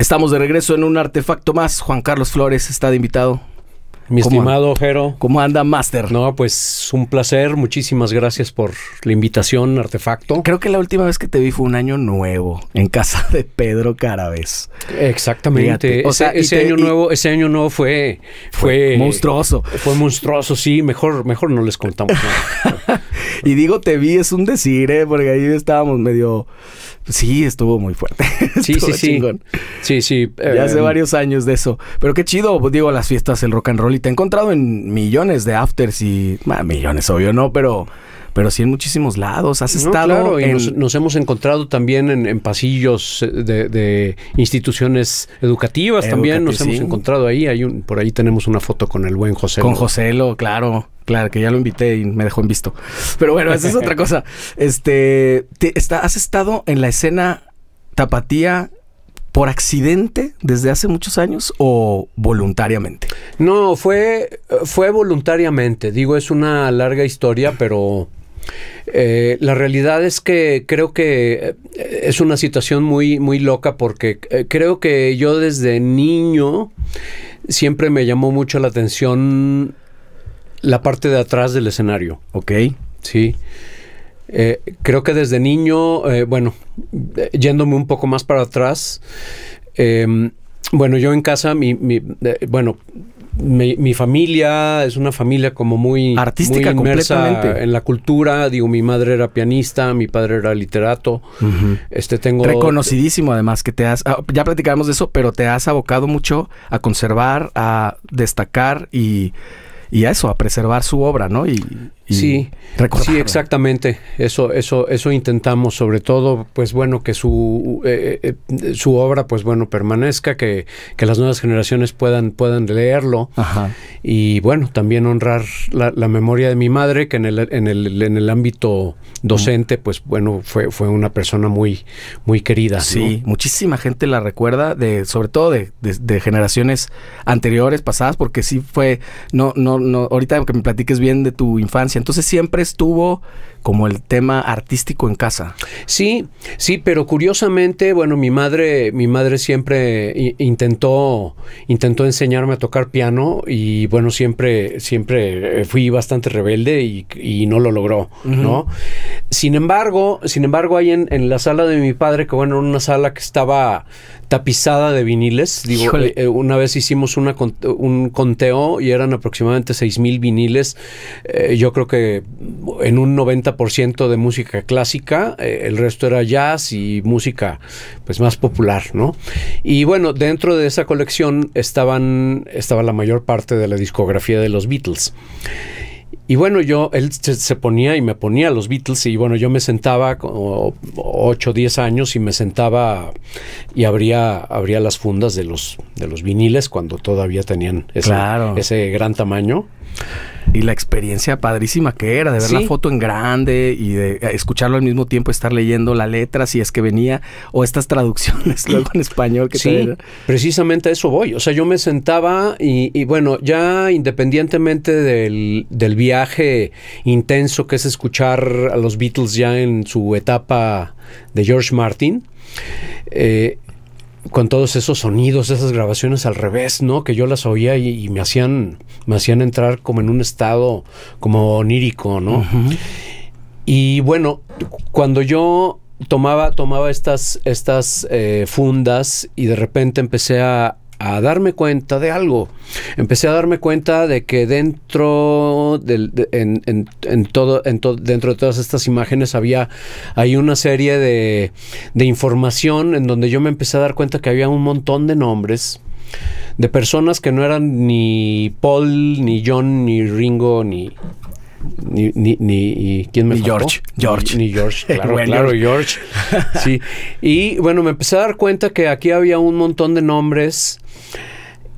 Estamos de regreso en un artefacto más. Juan Carlos Flores está de invitado. Mi estimado Jero. ¿Cómo anda, Master? No, pues un placer. Muchísimas gracias por la invitación, artefacto. Creo que la última vez que te vi fue un año nuevo en casa de Pedro Carabes. Exactamente. O sea, ese, año nuevo, ese año nuevo fue, fue, monstruoso. Fue monstruoso, sí. Mejor, mejor no les contamos nada. y digo te vi es un decir, ¿eh? porque ahí estábamos medio Sí, estuvo muy fuerte. Sí, sí, sí. Sí, sí. Ya hace eh, varios años de eso. Pero qué chido, pues, digo, las fiestas, el rock and roll. Y te he encontrado en millones de afters y. Bueno, millones, obvio, no, pero pero sí en muchísimos lados. Has estado. y nos, hemos encontrado también en, pasillos eh, de, instituciones educativas. también nos hemos encontrado ahí. Hay un, por ahí tenemos una foto con el buen José. Con Joselo, claro. Claro, que ya lo invité y me dejó en visto. Pero bueno, esa es otra cosa. Este, está, has estado en la escena tapatía por accidente desde hace muchos años o voluntariamente? No, fue, fue voluntariamente. Digo, es una larga historia, pero eh, la realidad es que creo que eh, es una situación muy, muy loca porque eh, creo que yo desde niño siempre me llamó mucho la atención la parte de atrás del escenario. Ok. Sí. creo que desde niño, bueno, yéndome un poco más para atrás, em, bueno, yo en casa, mi, mi bueno, mi, familia es una familia como muy artística muy completamente en la cultura digo mi madre era pianista mi padre era literato este tengo reconocidísimo además que te has ah, ya platicamos de eso pero te has abocado mucho a conservar a destacar y y a eso, a preservar su obra, ¿no? Y, sí, exactamente. Eso, eso, eso intentamos, sobre todo, pues bueno, que su, eh, eh, su obra, pues bueno, permanezca, que, que, las nuevas generaciones puedan, puedan leerlo. Y bueno, también honrar la, memoria de mi madre, que en el, en el, en el ámbito docente, pues bueno, fue, fue una persona muy, muy querida. Sí, muchísima gente la recuerda, de, sobre todo de, de, de, generaciones anteriores, pasadas, porque sí fue, no, no, no, ahorita que me platiques bien de tu infancia entonces siempre estuvo como el tema artístico en casa. Sí, sí, pero curiosamente, bueno, mi madre, mi madre siempre intentó, intentó enseñarme a tocar piano y bueno, siempre, siempre fui bastante rebelde y, no lo logró, ¿no? Sin embargo, sin embargo, ahí en, la sala de mi padre, que bueno, era una sala que estaba tapizada de viniles, digo, eh, eh, una vez hicimos una, un conteo y eran aproximadamente seis mil viniles, eh, yo creo que en un 90 por ciento de música clásica, eh, el resto era jazz y música pues más popular, ¿no? Y bueno, dentro de esa colección estaban, estaba la mayor parte de la discografía de los Beatles. Y bueno, yo, él se, ponía y me ponía los Beatles y bueno, yo me sentaba como 8 o 10 años y me sentaba y abría, abría las fundas de los, de los viniles cuando todavía tenían ese gran tamaño. Y la experiencia padrísima que era, de ver la foto en grande y de eh, escucharlo al mismo tiempo, estar leyendo la letra, si es que venía, o estas traducciones luego en español que Sí, precisamente a eso voy. O sea, yo me sentaba y, bueno, ya independientemente del, del, viaje intenso que es escuchar a los Beatles ya en su etapa de George Martin, eh, con todos esos sonidos, esas grabaciones al revés, ¿no? Que yo las oía y, me hacían, me hacían entrar como en un estado como onírico, ¿no? Y bueno, cuando yo tomaba, tomaba estas, estas eh, fundas y de repente empecé a, a darme cuenta de algo. Empecé a darme cuenta de que dentro de, en, en, en, todo, en dentro de todas estas imágenes había hay una serie de, de información en donde yo me empecé a dar cuenta que había un montón de nombres de personas que no eran ni Paul, ni John, ni Ringo, ni ni, quién me ni George George ni, George claro claro George sí y bueno me empecé a dar cuenta que aquí había un montón de nombres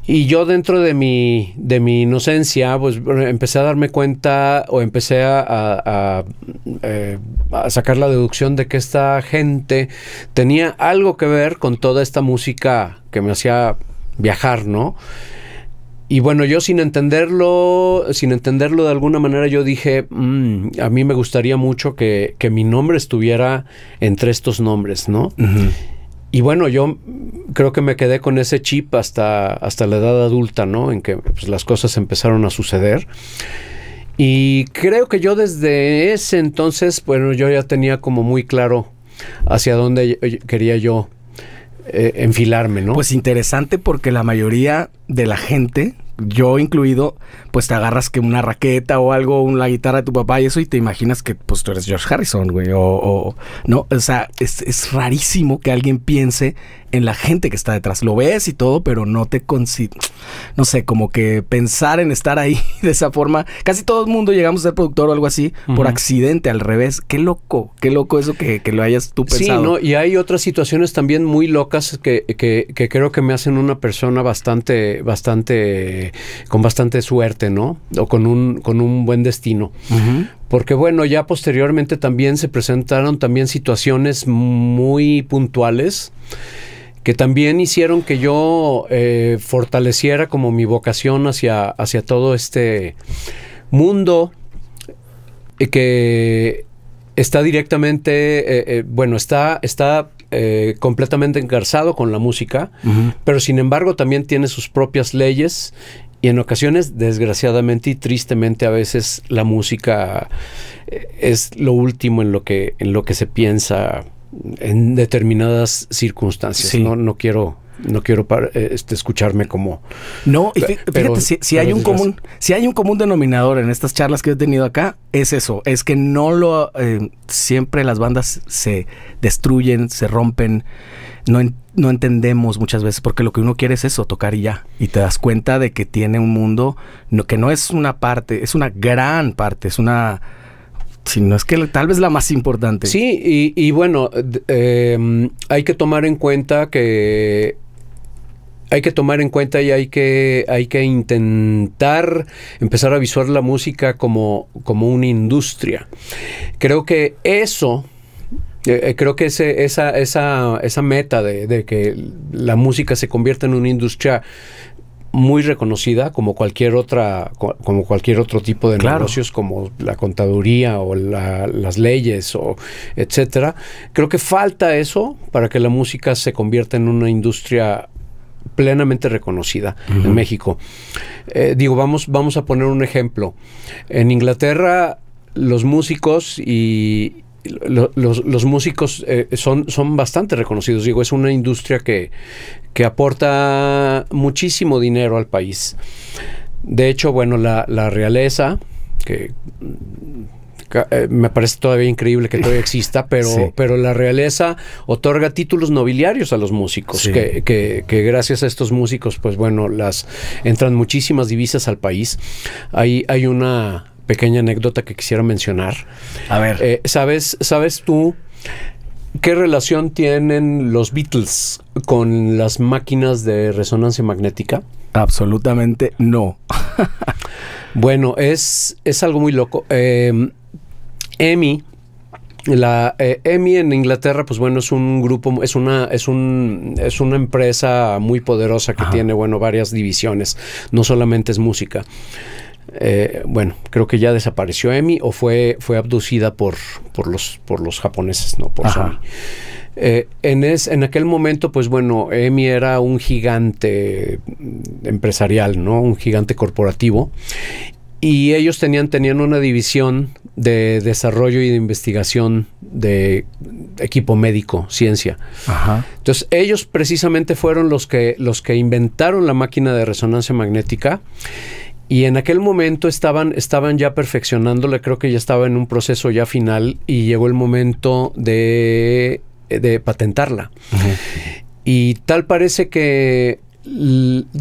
y yo dentro de mi, de mi inocencia, pues empecé a darme cuenta o empecé a, eh, a, sacar la deducción de que esta gente tenía algo que ver con toda esta música que me hacía viajar, ¿no? Y bueno, yo sin entenderlo, sin entenderlo de alguna manera, yo dije, mm, a mí me gustaría mucho que, mi nombre estuviera entre estos nombres, ¿no? Y bueno, yo creo que me quedé con ese chip hasta, hasta la edad adulta, ¿no? En que pues, las cosas empezaron a suceder. Y creo que yo desde ese entonces, bueno, yo ya tenía como muy claro hacia dónde quería yo eh, enfilarme, ¿no? Pues interesante porque la mayoría de la gente, yo incluido, pues te agarras que una raqueta o algo, una guitarra de tu papá y eso, y te imaginas que pues tú eres George Harrison, güey, o, no, o sea, es rarísimo que alguien piense en la gente que está detrás. Lo ves y todo, pero no te no sé, como que pensar en estar ahí de esa forma. Casi todo el mundo llegamos a ser productor o algo así por accidente, al revés. Qué loco, qué loco eso que, que lo hayas tú pensado. Sí, ¿no? y hay otras situaciones también muy locas que, creo que me hacen una persona bastante, bastante, con bastante suerte, ¿no? O con un, con un buen destino. porque bueno, ya posteriormente también se presentaron también situaciones muy puntuales que también hicieron que yo eh, fortaleciera como mi vocación hacia, hacia todo este mundo y eh, que está directamente, eh, bueno, está, está completamente engarzado con la música, pero sin embargo también tiene sus propias leyes y en ocasiones, desgraciadamente y tristemente, a veces la música es lo último en lo que, en lo que se piensa en determinadas circunstancias. No, no quiero no quiero eh, este, escucharme como no fíjate si, hay un común si hay un común denominador en estas charlas que he tenido acá es eso es que no lo eh, siempre las bandas se destruyen se rompen no, no entendemos muchas veces porque lo que uno quiere es eso tocar y ya y te das cuenta de que tiene un mundo que no es una parte es una gran parte es una si no es que tal vez la más importante. Sí, y, bueno, em, hay que tomar en cuenta que hay que tomar en cuenta y hay que, hay que intentar empezar a visualizar la música como, como una industria. Creo que eso, eh, eh, creo que ese, esa, esa, meta de, que la música se convierta en una industria muy reconocida como cualquier otra como cualquier otro tipo de negocios como la contaduría o las leyes o etcétera creo que falta eso para que la música se convierta en una industria plenamente reconocida en México eh, digo vamos vamos a poner un ejemplo en Inglaterra los músicos y, los, los, músicos eh, son, son bastante reconocidos. Digo, es una industria que, que aporta muchísimo dinero al país. De hecho, bueno, la, realeza, que eh, me parece todavía increíble que todavía exista, pero, pero la realeza otorga títulos nobiliarios a los músicos, que, gracias a estos músicos, pues bueno, las entran muchísimas divisas al país. Hay, hay una pequeña anécdota que quisiera mencionar. A ver. Eh, ¿sabes, ¿Sabes tú qué relación tienen los Beatles con las máquinas de resonancia magnética? Absolutamente no. bueno, es, es algo muy loco. Em, eh, la EMI en Inglaterra, pues bueno, es un grupo, es una, es un, es una empresa muy poderosa que tiene, bueno, varias divisiones. No solamente es música. Eh, bueno, creo que ya desapareció Emi o fue, fue abducida por, por, los, por los japoneses, ¿no? Por Sony. Eh, en, en aquel momento, pues bueno, EMI era un gigante empresarial, ¿no? Un gigante corporativo. Y ellos tenían, tenían una división de desarrollo y de investigación de equipo médico, ciencia. Entonces, ellos precisamente fueron los que, los que inventaron la máquina de resonancia magnética y en aquel momento estaban, estaban ya perfeccionándola, creo que ya estaba en un proceso ya final y llegó el momento de, de patentarla. Y tal parece que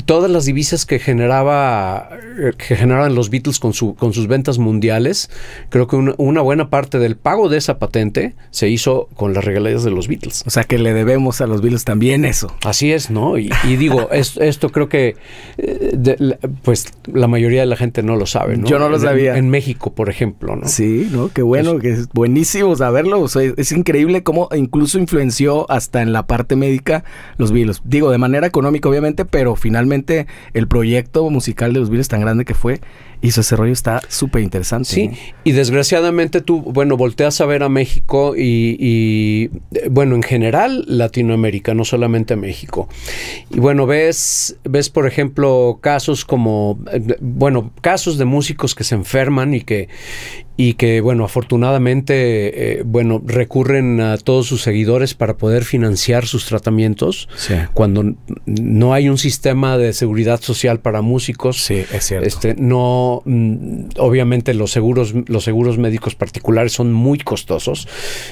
todas las divisas que generaba que generaban los Beatles con, su, con sus ventas mundiales, creo que una, buena parte del pago de esa patente se hizo con las regalías de los Beatles. O sea que le debemos a los Beatles también eso. Así es, ¿no? Y, digo, esto creo que eh, pues la mayoría de la gente no lo sabe, ¿no? Yo no lo sabía. En, México, por ejemplo, ¿no? Sí, ¿no? Qué bueno, que es buenísimo saberlo. es increíble cómo incluso influenció hasta en la parte médica los Beatles. Digo, de manera económica, obviamente pero finalmente el proyecto musical de los Beatles tan grande que fue, y su desarrollo está súper interesante. Sí, y desgraciadamente tú, bueno, volteas a ver a México y, bueno, en general Latinoamérica, no solamente México. Y bueno, ves, ves, por ejemplo, casos como, bueno, casos de músicos que se enferman y que, y que bueno, afortunadamente, eh, bueno, recurren a todos sus seguidores para poder financiar sus tratamientos. Sí. Cuando no hay un sistema de seguridad social para músicos. Sí, es cierto. Este, no Mm, obviamente los seguros, los seguros médicos particulares son muy costosos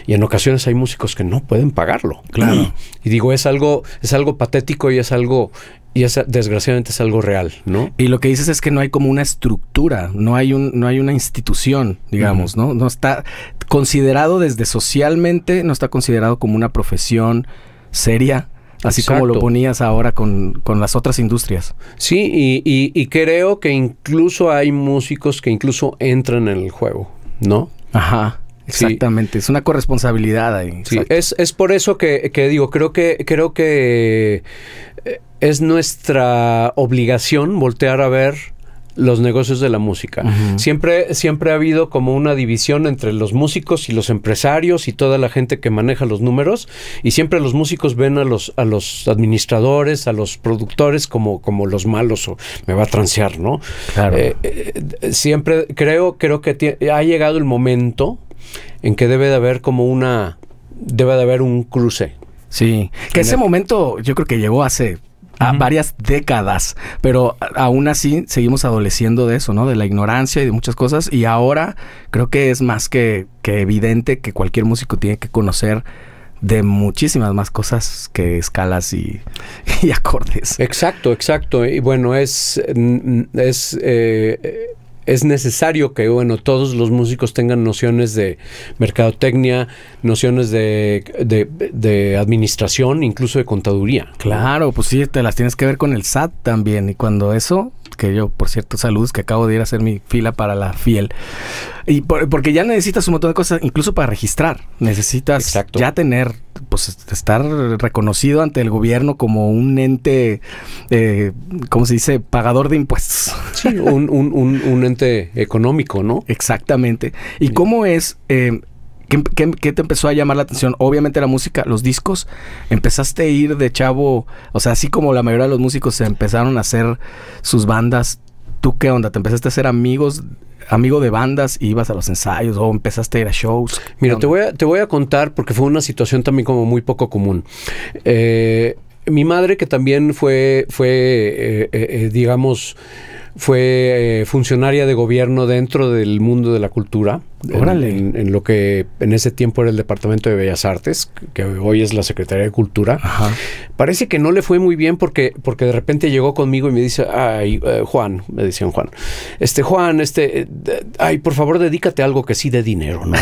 y en ocasiones hay músicos que no pueden pagarlo. Claro. Y digo, es algo, es algo patético y es algo y es, desgraciadamente es algo real, ¿no? Y lo que dices es que no hay como una estructura, no hay un, no hay una institución, digamos, ¿no? No está considerado desde socialmente, no está considerado como una profesión seria Así como lo ponías ahora con, las otras industrias. Sí, y, creo que incluso hay músicos que incluso entran en el juego, ¿no? Ajá, exactamente. Es una corresponsabilidad ahí. Sí, es, por eso que, que, digo, creo que, creo que eh, es nuestra obligación voltear a ver los negocios de la música. Siempre siempre ha habido como una división entre los músicos y los empresarios y toda la gente que maneja los números y siempre los músicos ven a los a los administradores, a los productores como como los malos o me va a transear, ¿no? Claro. Eh, eh, eh, siempre creo creo que ha llegado el momento en que debe de haber como una debe de haber un cruce. Sí, que ese momento yo creo que llegó hace varias décadas, pero aún así seguimos adoleciendo de eso, ¿no? De la ignorancia y de muchas cosas. Y ahora creo que es más que, evidente que cualquier músico tiene que conocer de muchísimas más cosas que escalas y, acordes. Exacto, exacto. Y bueno, es, es eh, es necesario que bueno, todos los músicos tengan nociones de mercadotecnia, nociones de, administración, incluso de contaduría. Claro, pues sí, te las tienes que ver con el SAT también. Y cuando eso, que yo, por cierto, saludos, que acabo de ir a hacer mi fila para la fiel. Y porque ya necesitas un montón de cosas, incluso para registrar. Necesitas ya tener pues estar reconocido ante el gobierno como un ente, eh, ¿cómo se dice? Pagador de impuestos. Sí, un, ente económico, ¿no? Exactamente. ¿Y cómo es? Eh, qué, te empezó a llamar la atención? Obviamente la música, los discos. ¿Empezaste a ir de chavo? O sea, así como la mayoría de los músicos empezaron a hacer sus bandas, ¿Tú qué onda? ¿Te empezaste a hacer amigos, amigo de bandas ibas a los ensayos o empezaste a ir a shows? Mira, te voy a, te voy a contar porque fue una situación también como muy poco común. Eh, mi madre, que también fue, fue eh, eh, digamos, fue eh, funcionaria de gobierno dentro del mundo de la cultura. Órale. En, lo que en ese tiempo era el Departamento de Bellas Artes, que hoy es la Secretaría de Cultura. Parece que no le fue muy bien porque, porque de repente llegó conmigo y me dice, ay, eh, Juan, me decían Juan, este Juan, este, eh, ay, por favor, dedícate a algo que sí dé dinero, ¿no?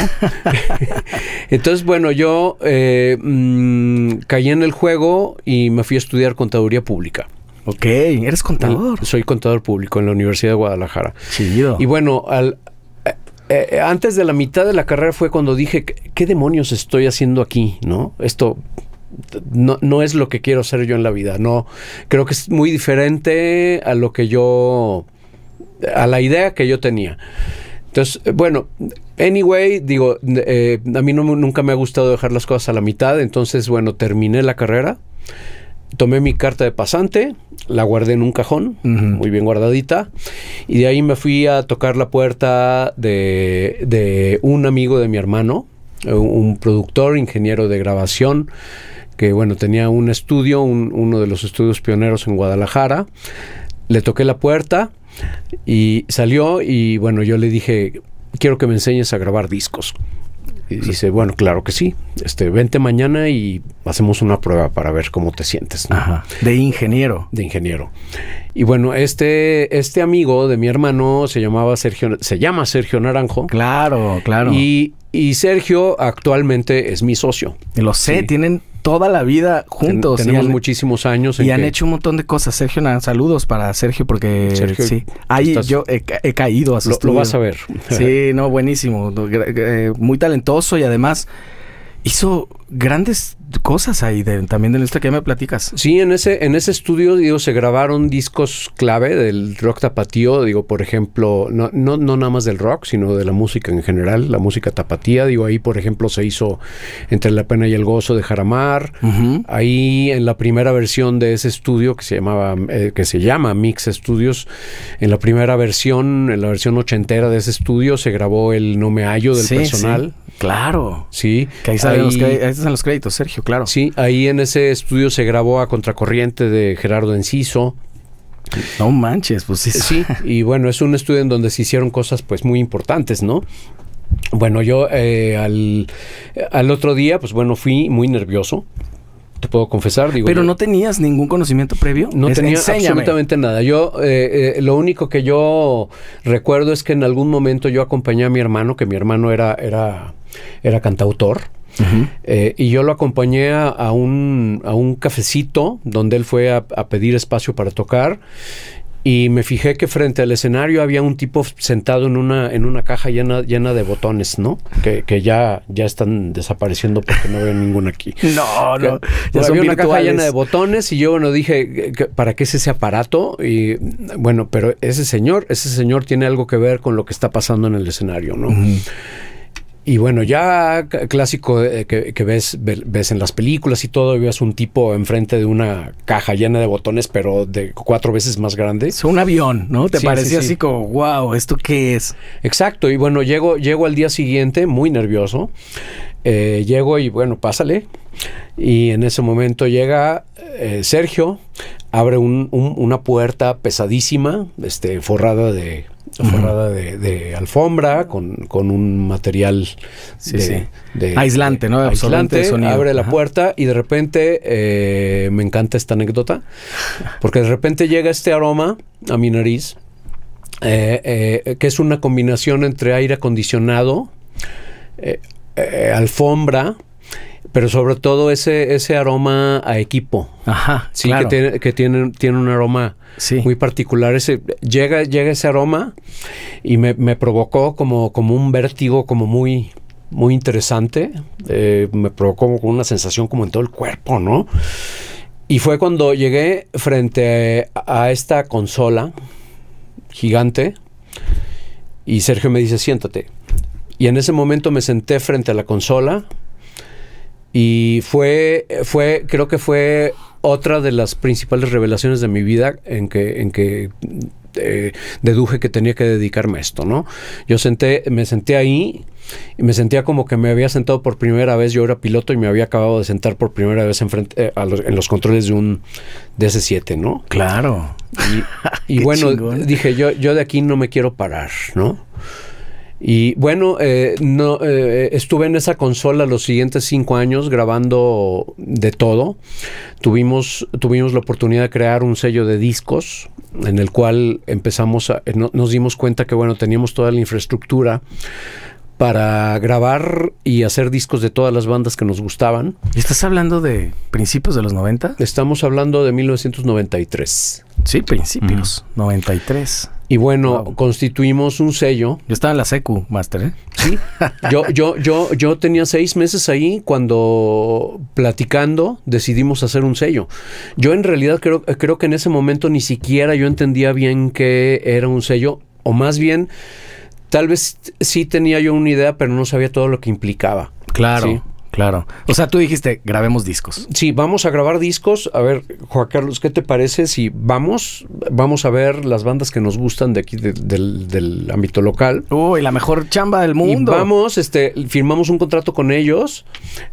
Entonces, bueno, yo mm, caí en el juego y me fui a estudiar contaduría pública. Ok, eres contador. Soy contador público en la Universidad de Guadalajara. Sí, Y bueno, al, eh, eh, eh, antes de la mitad de la carrera fue cuando dije, ¿qué demonios estoy haciendo aquí? ¿No? Esto no, es lo que quiero hacer yo en la vida. No, creo que es muy diferente a lo que yo, a la idea que yo tenía. Entonces, bueno, anyway, digo, a mí nunca me ha gustado dejar las cosas a la mitad, entonces, bueno, terminé la carrera tomé mi carta de pasante, la guardé en un cajón, muy bien guardadita, y de ahí me fui a tocar la puerta de, un amigo de mi hermano, eh, un, productor, ingeniero de grabación, que bueno, tenía un estudio, uno de los estudios pioneros en Guadalajara. Le toqué la puerta y salió y bueno, yo le dije, quiero que me enseñes a grabar discos. Y dice, bueno, claro que sí, este, vente mañana y hacemos una prueba para ver cómo te sientes. Ajá. De ingeniero. De ingeniero. Y bueno, este, este amigo de mi hermano se llamaba Sergio, se llama Sergio Naranjo. Claro, claro. Y, y Sergio actualmente es mi socio. Lo sé, tienen toda la vida juntos. tenemos muchísimos años. y han hecho un montón de cosas. Sergio, saludos para Sergio porque sí. Ahí yo he, caído a su lo, lo, vas a ver. sí, no, buenísimo. Eh, muy talentoso y además hizo grandes cosas ahí también de nuestra que me platicas. Sí, en ese, en ese estudio digo, se grabaron discos clave del rock tapatío, digo, por ejemplo, no, no, no nada más del rock, sino de la música en general, la música tapatía, digo, ahí por ejemplo se hizo Entre la pena y el gozo de Jaramar, ahí en la primera versión de ese estudio que se llamaba, eh, que se llama Mix Studios, en la primera versión, en la versión ochentera de ese estudio se grabó el No me hallo del personal. Sí. Claro. Sí. Que ahí, sabemos que hay, en los créditos, Sergio, claro. Sí, ahí en ese estudio se grabó a contracorriente de Gerardo Enciso. No manches, pues sí. Sí, y bueno, es un estudio en donde se hicieron cosas pues muy importantes, ¿no? Bueno, yo eh, al, otro día, pues bueno, fui muy nervioso te puedo confesar. Digo, Pero no tenías ningún conocimiento previo. No tenía absolutamente nada. Yo eh, eh, lo único que yo recuerdo es que en algún momento yo acompañé a mi hermano, que mi hermano era era era cantautor. Eh, y yo lo acompañé a, un, a, un, cafecito donde él fue a, pedir espacio para tocar y me fijé que frente al escenario había un tipo sentado en una, en una caja llena, llena de botones, ¿no? Que, ya, ya están desapareciendo porque no veo ninguno aquí. No, no. había una caja llena de botones y yo, bueno, dije, ¿para qué es ese aparato? Y bueno, pero ese señor, ese señor tiene algo que ver con lo que está pasando en el escenario, ¿no? Y bueno, ya clásico eh, que, ves, ves en las películas y todo, y ves un tipo enfrente de una caja llena de botones, pero de cuatro veces más grande. Es un avión, ¿no? Te parecía así como, wow, ¿esto qué es? Exacto, y bueno, llego, al día siguiente muy nervioso. Eh, llego y bueno, pásale. Y en ese momento llega eh, Sergio, abre una puerta pesadísima, este, forrada de forrada de, alfombra con, un material de, aislante, ¿no? Aislante, abre la puerta y de repente eh, me encanta esta anécdota porque de repente llega este aroma a mi nariz eh, eh, que es una combinación entre aire acondicionado, alfombra pero sobre todo ese, ese aroma a equipo. Ajá. Sí, que, tiene, que tiene, un aroma muy particular. Ese, llega, llega ese aroma y me, provocó como, como un vértigo, como muy, muy interesante. Eh, me provocó como una sensación como en todo el cuerpo, ¿no? Y fue cuando llegué frente a esta consola gigante y Sergio me dice, siéntate. Y en ese momento me senté frente a la consola y fue, fue, creo que fue otra de las principales revelaciones de mi vida en que, en que eh, deduje que tenía que dedicarme a esto, ¿no? Yo senté, me senté ahí y me sentía como que me había sentado por primera vez, yo era piloto y me había acabado de sentar por primera vez en, frente, eh, los, en los controles de un ese 7 ¿no? Claro. Y, bueno, dije, yo, yo de aquí no me quiero parar, ¿no? Y bueno, eh, no, eh, estuve en esa consola los siguientes cinco años grabando de todo. Tuvimos, tuvimos la oportunidad de crear un sello de discos en el cual empezamos a, eh, nos dimos cuenta que bueno, teníamos toda la infraestructura para grabar y hacer discos de todas las bandas que nos gustaban. ¿Estás hablando de principios de los 90? Estamos hablando de 1993. Sí, principios, 93. Y bueno, constituimos un sello. Yo estaba en la secu, Master, ¿eh? Sí. yo, yo, yo, yo tenía seis meses ahí cuando platicando decidimos hacer un sello. Yo en realidad creo, creo que en ese momento ni siquiera yo entendía bien qué era un sello. O más bien, tal vez sí tenía yo una idea, pero no sabía todo lo que implicaba. Claro. Claro. O sea, tú dijiste, grabemos discos. Sí, vamos a grabar discos. A ver, Juan Carlos, ¿qué te parece si vamos? Vamos a ver las bandas que nos gustan de aquí, del, ámbito local. Uy, la mejor chamba del mundo. Y vamos, este, firmamos un contrato con ellos,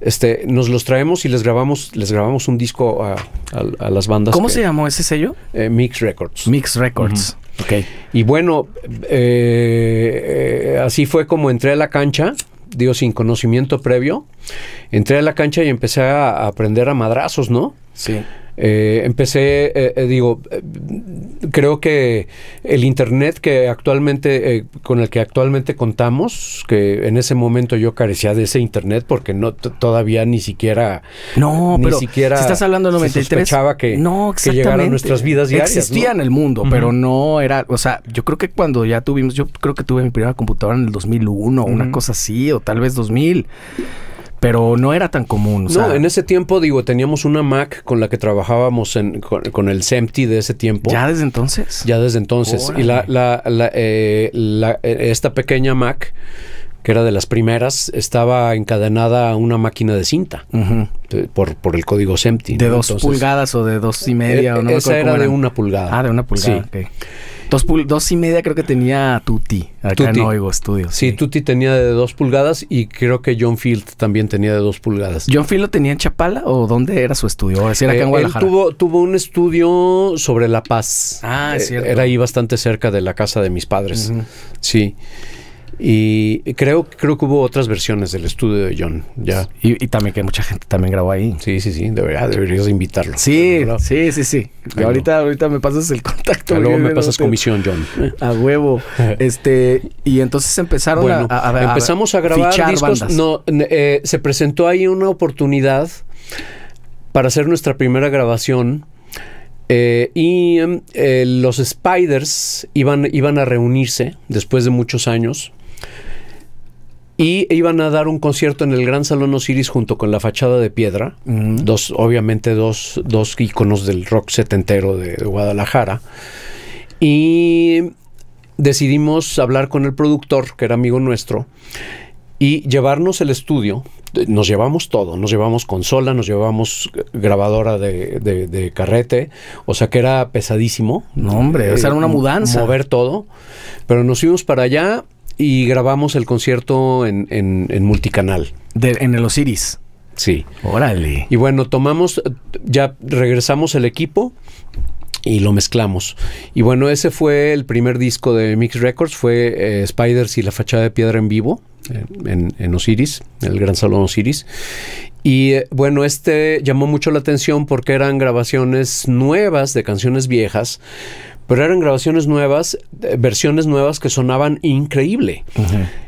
este, nos los traemos y les grabamos, les grabamos un disco a, las bandas. ¿Cómo se llamó ese sello? Eh, Mix Records. Mix Records. Ok. Y bueno, eh, eh, así fue como entré a la cancha digo, sin conocimiento previo, entré a la cancha y empecé a aprender a madrazos, ¿no? Sí. Eh, empecé, eh, eh, digo, creo que el Internet que actualmente, eh, con el que actualmente contamos, que en ese momento yo carecía de ese Internet porque no todavía ni siquiera... No, ni siquiera estás hablando del 93... que, no, llegara a nuestras vidas diarias. Existía en el mundo, pero no era... O sea, yo creo que cuando ya tuvimos... Yo creo que tuve mi primera computadora en el 2001, uh una cosa así, o tal vez 2000 pero no era tan común. No, en ese tiempo, digo, teníamos una Mac con la que trabajábamos con, el SEMTI de ese tiempo. ¿Ya desde entonces? Ya desde entonces. Y la, eh, eh, esta pequeña Mac, que era de las primeras, estaba encadenada a una máquina de cinta eh, por, por el código SEMTI. ¿De dos pulgadas o de dos y media? o e, no esa era de una pulgada. Ah, de una pulgada. Sí. Dos, y media creo que tenía Tutti, acá en Oigo Estudios. Sí, Tutti tenía de dos pulgadas y creo que John Field también tenía de dos pulgadas. ¿John Field lo tenía en Chapala o dónde era su estudio? era acá en eh, Guadalajara. tuvo, tuvo un estudio sobre La Paz. Ah, es eh, cierto. Era ahí bastante cerca de la casa de mis padres. Sí. Y creo, creo que hubo otras versiones del estudio de John. Ya. Y, también que mucha gente también grabó ahí. Sí, sí, sí. Debería, deberías invitarlo. Sí, sí, sí, sí. ahorita, ahorita me pasas el contacto. Luego me pasas comisión, John. A huevo. este, y entonces empezaron a, Empezamos a grabar discos. No, eh, se presentó ahí una oportunidad para hacer nuestra primera grabación. Eh, y em, eh, los Spiders iban, iban a reunirse después de muchos años y iban a dar un concierto en el Gran Salón Osiris junto con la fachada de piedra, dos, obviamente dos, dos íconos del rock setentero de, Guadalajara. Y decidimos hablar con el productor, que era amigo nuestro, y llevarnos el estudio. Nos llevamos todo, nos llevamos consola, nos llevamos grabadora de, carrete, o sea que era pesadísimo. No, hombre, era una eh, mudanza. Mover todo, pero nos fuimos para allá, y grabamos el concierto en, multicanal. en el Osiris. Sí. Órale. Y bueno, tomamos, ya regresamos el equipo y lo mezclamos. Y bueno, ese fue el primer disco de Mix Records, fue eh, Spiders y la fachada de piedra en vivo. Eh, en, Osiris, en el Gran Salón Osiris. Y eh, bueno, este llamó mucho la atención porque eran grabaciones nuevas de canciones viejas, pero eran grabaciones nuevas, eh, versiones nuevas que sonaban increíble.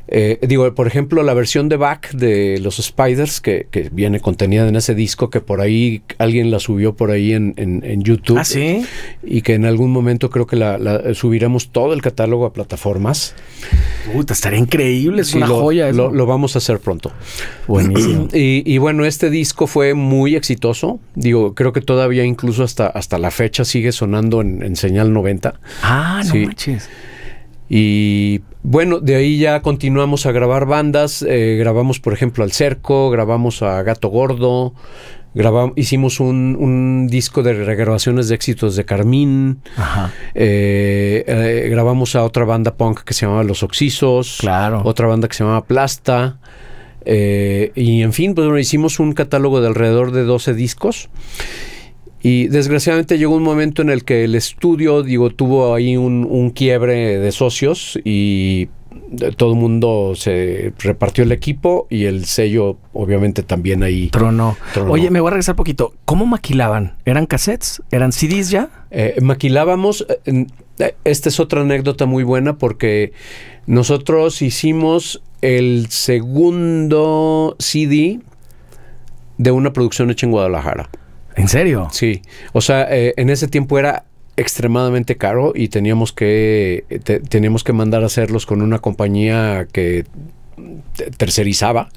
Eh, digo, por ejemplo, la versión de back de los Spiders, que, que, viene contenida en ese disco, que por ahí alguien la subió por ahí en, YouTube. ¿Ah, sí? Y que en algún momento creo que la, la subiremos todo el catálogo a plataformas. Puta, estaría increíble, es una lo, joya. Lo, vamos a hacer pronto. Buenísimo. Y, y, bueno, este disco fue muy exitoso. Digo, creo que todavía incluso hasta, hasta la fecha sigue sonando en, señal 90. Ah, no manches. Y bueno, de ahí ya continuamos a grabar bandas. Eh, grabamos, por ejemplo, Al Cerco, grabamos a Gato Gordo, grabamos, hicimos un, disco de regrabaciones de éxitos de Carmín. Eh, eh, grabamos a otra banda punk que se llamaba Los Oxisos. Otra banda que se llamaba Plasta. y en fin, pues bueno, hicimos un catálogo de alrededor de 12 discos. Y desgraciadamente llegó un momento en el que el estudio, digo, tuvo ahí un, quiebre de socios y todo el mundo se repartió el equipo y el sello, obviamente, también ahí. Trono. Oye, me voy a regresar poquito. ¿Cómo maquilaban? ¿Eran cassettes? ¿Eran CDs ya? Eh, maquilábamos. Eh, esta es otra anécdota muy buena porque nosotros hicimos el segundo CD de una producción hecha en Guadalajara. ¿En serio? Sí. O sea, eh, en ese tiempo era extremadamente caro y teníamos que, eh, teníamos que mandar a hacerlos con una compañía que tercerizaba.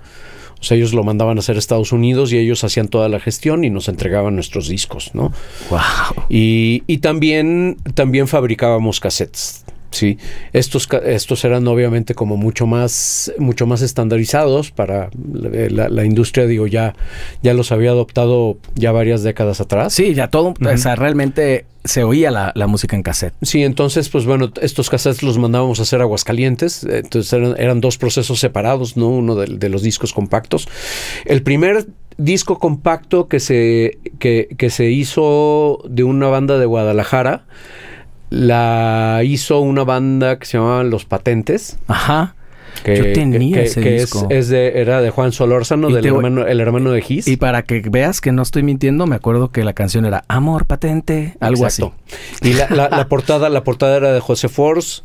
O sea, ellos lo mandaban a hacer a Estados Unidos y ellos hacían toda la gestión y nos entregaban nuestros discos, ¿no? Wow. Y, también, también fabricábamos cassettes. Sí, estos, estos eran obviamente como mucho más, mucho más estandarizados para la, industria, digo, ya, ya los había adoptado ya varias décadas atrás. Sí, ya todo, o sea, realmente se oía la, música en cassette. Sí, entonces, pues bueno, estos cassettes los mandábamos a hacer aguascalientes, eh, entonces eran, dos procesos separados, ¿no? Uno de, los discos compactos. El primer disco compacto que se, que se hizo de una banda de Guadalajara, la hizo una banda que se llamaba Los Patentes. Ajá. Que, Yo tenía ese era de Juan Solórzano, el hermano de Gis. Y para que veas que no estoy mintiendo, me acuerdo que la canción era Amor Patente, algo así. Y la, portada, la portada era de José Force.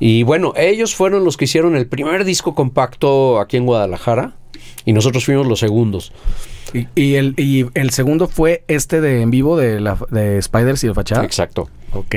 Y bueno, ellos fueron los que hicieron el primer disco compacto aquí en Guadalajara. Y nosotros fuimos los segundos. Y, el, y el segundo fue este de en vivo de, la, de Spiders y el Fachada. Exacto. Ok.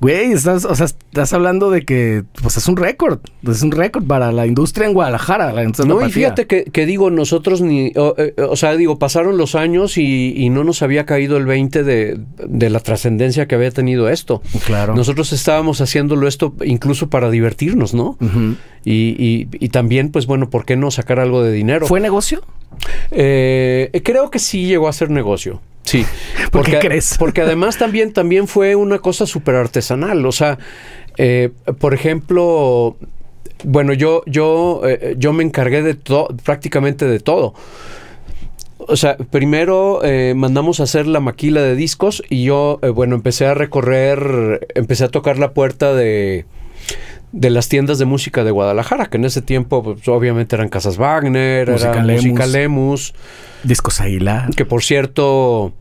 Güey, estás, estás hablando de que pues es un récord, es un récord para la industria en Guadalajara. no, y fíjate que, digo, nosotros ni, eh, eh, o, sea, digo, pasaron los años y, no nos había caído el 20 de, la trascendencia que había tenido esto. Claro. Nosotros estábamos haciéndolo esto incluso para divertirnos, ¿no? y, y, también, pues bueno, ¿por qué no sacar algo de dinero? ¿Fue negocio? Eh, creo que sí llegó a ser negocio. Sí. ¿Por qué crees? Porque además también, también fue una cosa súper artesanal. O sea, eh, por ejemplo, bueno, yo, yo, eh, yo me encargué de prácticamente de todo. O sea, primero eh, mandamos a hacer la maquila de discos y yo, bueno, empecé a recorrer, empecé a tocar la puerta de, las tiendas de música de Guadalajara, que en ese tiempo pues, obviamente eran Casas Wagner, música Discos Aguilar. Que por cierto,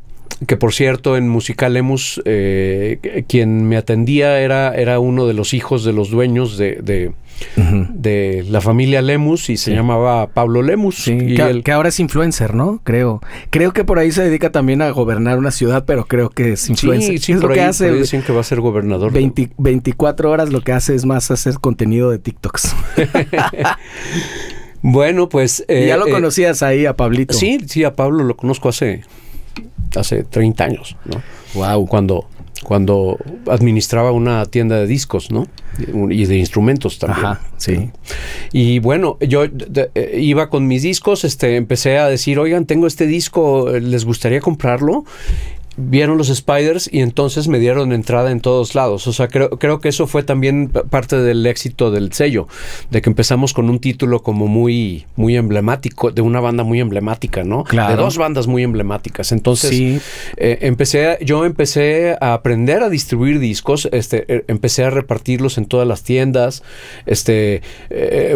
que por cierto en Musical Lemus eh, quien me atendía era, era uno de los hijos de los dueños de, de, la familia Lemus y se llamaba Pablo Lemus. y que, que, ahora es influencer, ¿no? Creo. Creo que por ahí se dedica también a gobernar una ciudad, pero creo que es influencer. Sí, sí, lo que hace. dicen que va a ser gobernador. 24 horas lo que hace es más hacer contenido de TikToks. bueno, pues... ya eh, lo eh, conocías ahí a Pablito. Sí, sí, a Pablo lo conozco hace hace 30 años, ¿no? Wow. Cuando, cuando administraba una tienda de discos, ¿no? Y de instrumentos también. sí. Y bueno, yo eh, iba con mis discos, este, empecé a decir, oigan, tengo este disco, ¿les gustaría comprarlo? vieron los Spiders y entonces me dieron entrada en todos lados. O sea, creo, que eso fue también parte del éxito del sello, de que empezamos con un título como muy, muy emblemático, de una banda muy emblemática, ¿no? De dos bandas muy emblemáticas. Entonces, eh, empecé, yo empecé a aprender a distribuir discos, este, eh, empecé a repartirlos en todas las tiendas, este, eh,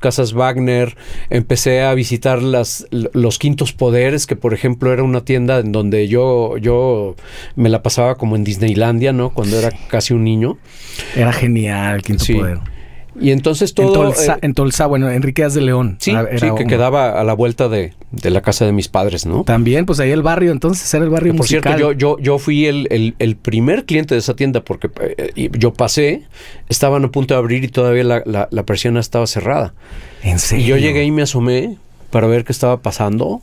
Casas Wagner, empecé a visitar las, los quintos poderes, que por ejemplo era una tienda en donde yo yo, me la pasaba como en Disneylandia, ¿no? Cuando era casi un niño. Era genial, Quinto sí. Y entonces todo... Eh, en Tolsa, bueno, Enriqueas de León. Sí, ah, que quedaba a la vuelta de, la casa de mis padres, ¿no? También, pues ahí el barrio, entonces era el barrio Por cierto, yo, yo, yo fui el, primer cliente de esa tienda porque eh, yo pasé, estaban a punto de abrir y todavía la, la, la persiana estaba cerrada. ¿En serio? Y yo llegué y me asomé para ver qué estaba pasando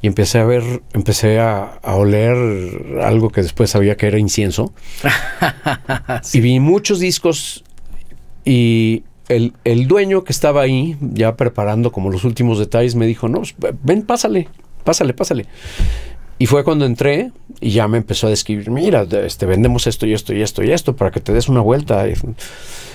y empecé a ver, empecé a, oler algo que después sabía que era incienso. Y vi muchos discos y el, el, dueño que estaba ahí, ya preparando como los últimos detalles, me dijo, no, pues, ven, pásale, pásale, pásale. Y fue cuando entré y ya me empezó a describir, mira, este, vendemos esto y esto y esto y esto para que te des una vuelta.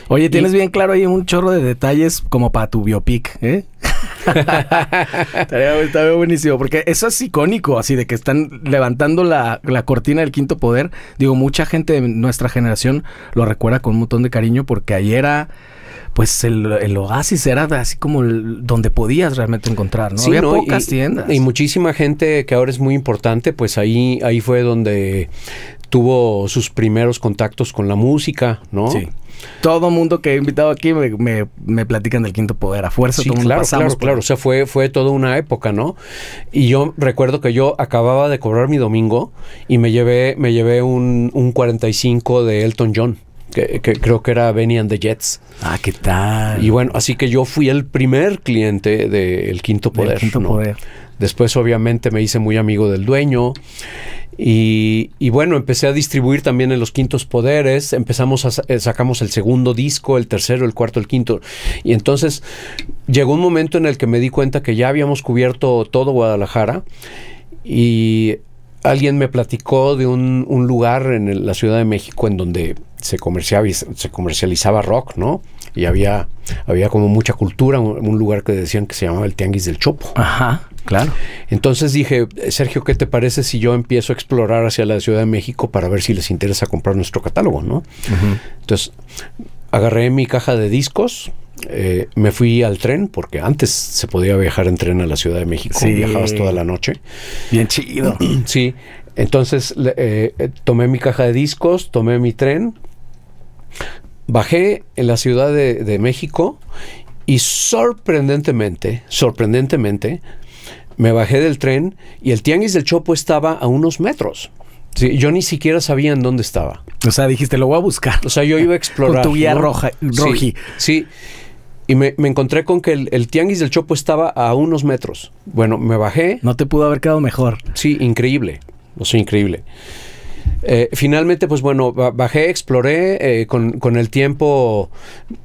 Oye, tienes bien claro ahí un chorro de detalles como para tu biopic, ¿eh? Está buenísimo, porque eso es icónico, así de que están levantando la, la, cortina del quinto poder. Digo, mucha gente de nuestra generación lo recuerda con un montón de cariño porque ahí era pues el, el oasis era así como el, donde podías realmente encontrar, ¿no? Sí, Había pocas tiendas. Y muchísima gente que ahora es muy importante, pues ahí, ahí fue donde tuvo sus primeros contactos con la música, ¿no? Sí. Todo mundo que he invitado aquí me, me, me platican del quinto poder, a fuerza todo claro, Claro, claro, o sea, fue, fue toda una época, ¿no? Y yo recuerdo que yo acababa de cobrar mi domingo y me llevé, me llevé un, un 45 de Elton John que, creo que era Benny and the Jets. Ah, ¿qué tal? Y bueno, así que yo fui el primer cliente del Quinto Poder. Quinto Poder. Después obviamente me hice muy amigo del dueño y, bueno, empecé a distribuir también en los Quintos Poderes, empezamos a, eh, sacamos el segundo disco, el tercero, el cuarto, el quinto. Y entonces llegó un momento en el que me di cuenta que ya habíamos cubierto todo Guadalajara y alguien me platicó de un, lugar en la Ciudad de México en donde se, se comercializaba rock, ¿no? Y había, había como mucha cultura, un, un, lugar que decían que se llamaba el Tianguis del Chopo. Ajá, claro. Entonces dije, Sergio, ¿qué te parece si yo empiezo a explorar hacia la Ciudad de México para ver si les interesa comprar nuestro catálogo, ¿no? Entonces, agarré mi caja de discos, eh, me fui al tren, porque antes se podía viajar en tren a la Ciudad de México, sí. viajabas toda la noche. Bien chido. sí, entonces eh, tomé mi caja de discos, tomé mi tren, Bajé en la Ciudad de, México y sorprendentemente, sorprendentemente, me bajé del tren y el tianguis del Chopo estaba a unos metros. Sí, yo ni siquiera sabía en dónde estaba. O sea, dijiste, lo voy a buscar. O sea, yo iba a explorar. Con tu roja, roji. Sí, Y me, encontré con que el, el, tianguis del Chopo estaba a unos metros. Bueno, me bajé. No te pudo haber quedado mejor. Sí, increíble. O sea, increíble. Eh, finalmente, pues bueno, bajé, exploré, eh, con, el tiempo,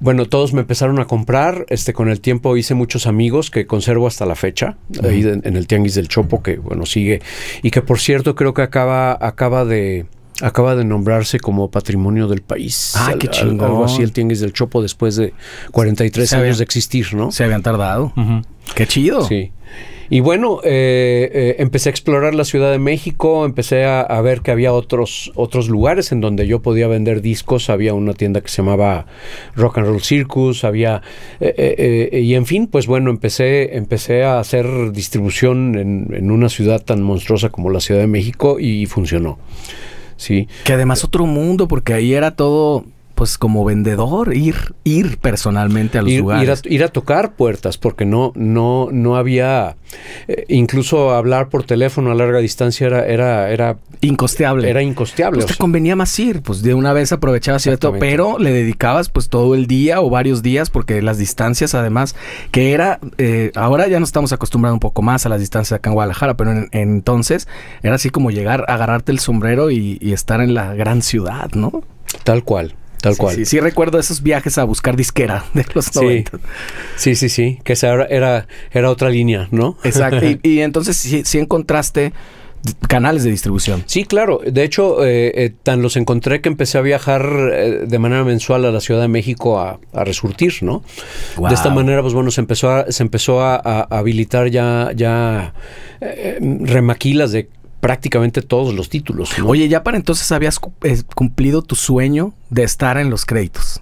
bueno, todos me empezaron a comprar, este, con el tiempo hice muchos amigos que conservo hasta la fecha, ahí en, el Tianguis del Chopo, que bueno, sigue, y que por cierto creo que acaba, acaba de... Acaba de nombrarse como patrimonio del país. Ah, qué chingón. Algo así, el Tianguis del Chopo, después de 43 años de existir, ¿no? Se habían tardado. Qué chido. Sí. Y bueno, eh, eh, empecé a explorar la Ciudad de México, empecé a, ver que había otros, otros lugares en donde yo podía vender discos, había una tienda que se llamaba Rock and Roll Circus, había... Eh, y en fin, pues bueno, empecé, empecé a hacer distribución en, en una ciudad tan monstruosa como la Ciudad de México y funcionó. Sí. Que además otro mundo, porque ahí era todo pues como vendedor, ir, ir personalmente a los lugares. Ir a, tocar puertas, porque no, no, no había, eh, incluso hablar por teléfono a larga distancia era, era, era incosteable. Era incosteable. Pues te convenía más ir, pues de una vez aprovechabas cierto, pero le dedicabas pues todo el día o varios días, porque las distancias, además, que era, eh, ahora ya nos estamos acostumbrando un poco más a las distancias acá en Guadalajara, pero entonces era así como llegar, agarrarte el sombrero y estar en la gran ciudad, ¿no? Tal cual, Tal cual. Sí, sí, recuerdo esos viajes a buscar disquera de los 90. Sí, sí, sí, que esa era, era otra línea, ¿no? Exacto. y, entonces sí, encontraste canales de distribución. Sí, claro. De hecho, eh, eh tan los encontré que empecé a viajar eh, de manera mensual a la Ciudad de México a, resurtir, ¿no? De esta manera, pues bueno, se empezó a, se empezó a, habilitar ya, ya eh, remaquilas de prácticamente todos los títulos. Oye, ya para entonces habías eh, cumplido tu sueño de estar en los créditos.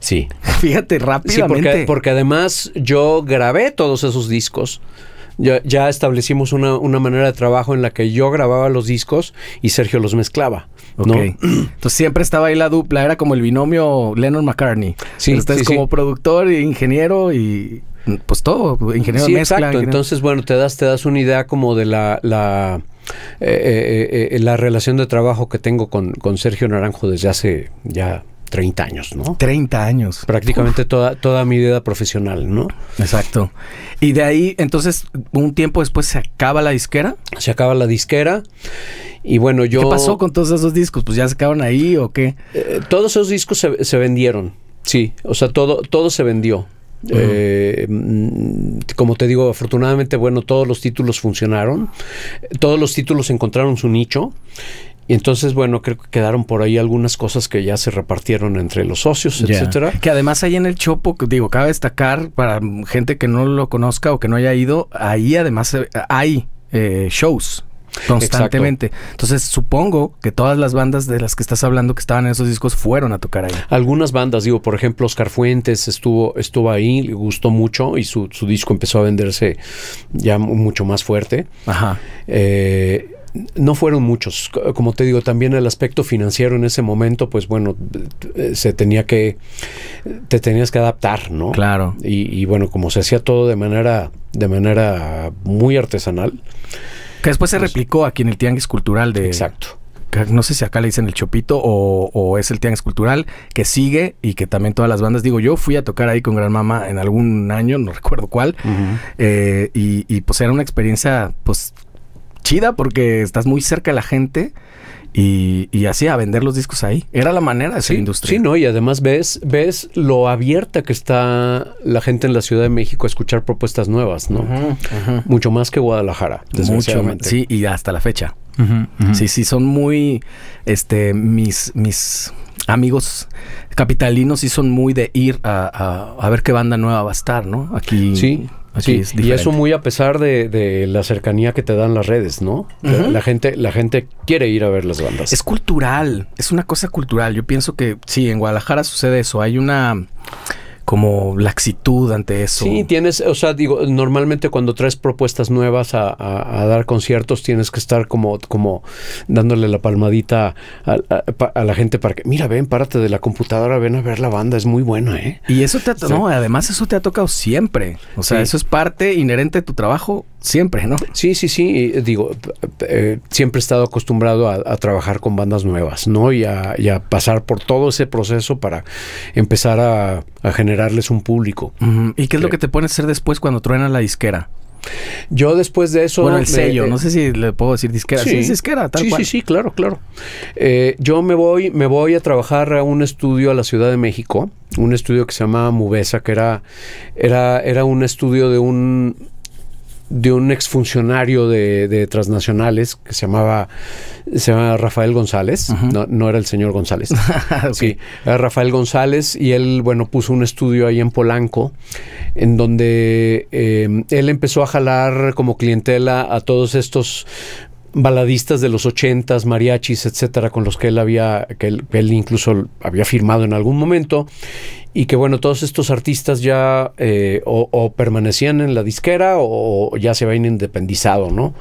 Sí. Fíjate rápidamente. porque, además yo grabé todos esos discos. Ya, establecimos una, una, manera de trabajo en la que yo grababa los discos y Sergio los mezclaba. Entonces siempre estaba ahí la dupla, era como el binomio Lennon McCartney. Sí, como productor e ingeniero y, pues todo, ingeniero Exacto. Entonces, bueno, te das, te das una idea como de la, la eh, eh, eh, la relación de trabajo que tengo con, Sergio Naranjo desde hace ya 30 años, ¿no? 30 años. Prácticamente toda, toda mi vida profesional, ¿no? Exacto. Y de ahí, entonces, un tiempo después se acaba la disquera. Se acaba la disquera. Y bueno, yo... ¿Qué pasó con todos esos discos? ¿Pues ya se acaban ahí o qué? todos esos discos se, se vendieron, sí. O sea, todo, todo se vendió. Eh, mm, como te digo, afortunadamente, bueno, todos los títulos funcionaron, todos los títulos encontraron su nicho. Y entonces, bueno, creo que quedaron por ahí algunas cosas que ya se repartieron entre los socios, etcétera. Que además ahí en el Chopo, digo, cabe destacar para gente que no lo conozca o que no haya ido, ahí además eh, hay eh, shows constantemente. Entonces, supongo que todas las bandas de las que estás hablando que estaban en esos discos fueron a tocar ahí. Algunas bandas, digo, por ejemplo, Oscar Fuentes estuvo, estuvo ahí, le gustó mucho y su, disco empezó a venderse ya mucho más fuerte. Ajá. Eh, no fueron muchos. Como te digo, también el aspecto financiero en ese momento, pues bueno, eh, se tenía que, te tenías que adaptar, ¿no? Claro. Y, y bueno, como se hacía todo de manera, de manera muy artesanal, que después se pues- replicó aquí en el Tianguis Cultural de... Exacto no sé si acá le dicen el Chopito o, es el Tianguis Cultural que sigue y que también todas las bandas, digo, yo fui a tocar ahí con Gran mamá en algún año, no recuerdo cuál, eh, y, y, pues era una experiencia pues chida porque estás muy cerca de la gente y, y así a vender los discos ahí. Era la manera de esa industria. Sí, no, y además ves, ves lo abierta que está la gente en la Ciudad de México a escuchar propuestas nuevas, ¿no? Mucho más que Guadalajara. Mucho Sí, y hasta la fecha. sí, sí, son muy este mis, mis amigos capitalinos y son muy de ir a, a, a ver qué banda nueva va a estar, ¿no? Aquí. Sí y eso muy a pesar de, la cercanía que te dan las redes, ¿no? la, gente, la gente quiere ir a ver las bandas. Es cultural, es una cosa cultural. Yo pienso que sí, en Guadalajara sucede eso. Hay una como laxitud ante eso. Sí, tienes, o sea, digo, normalmente cuando traes propuestas nuevas a, dar conciertos tienes que estar como, como dándole la palmadita a, la gente para que, mira, ven, párate de la computadora, ven a ver la banda, es muy buena, ¿eh? Y eso te ha, tocado, no, además eso te ha tocado siempre, o sea, eso es parte inherente de tu trabajo siempre, ¿no? Sí, sí, sí. Eh, digo, eh, siempre he estado acostumbrado a, trabajar con bandas nuevas, ¿no? Y a, pasar por todo ese proceso para empezar a, generarles un público. ¿Y qué es lo que te pone a hacer después cuando truena la disquera? Yo después de eso. el sello, eh, no sé si le puedo decir disquera. Sí, sí disquera, tal sí, Sí, sí, claro, claro. yo me voy, me voy a trabajar a un estudio a la Ciudad de México, un estudio que se llamaba Mubesa, que era, era, era un estudio de un de un exfuncionario de, de transnacionales que se llamaba, se Rafael González, no, era el señor González, sí, Rafael González y él, bueno, puso un estudio ahí en Polanco, en donde eh, él empezó a jalar como clientela a todos estos baladistas de los ochentas, mariachis, etcétera, con los que él había, que él, incluso había firmado en algún momento, y que bueno, todos estos artistas ya eh, o, permanecían en la disquera o, ya se habían independizado, ¿no?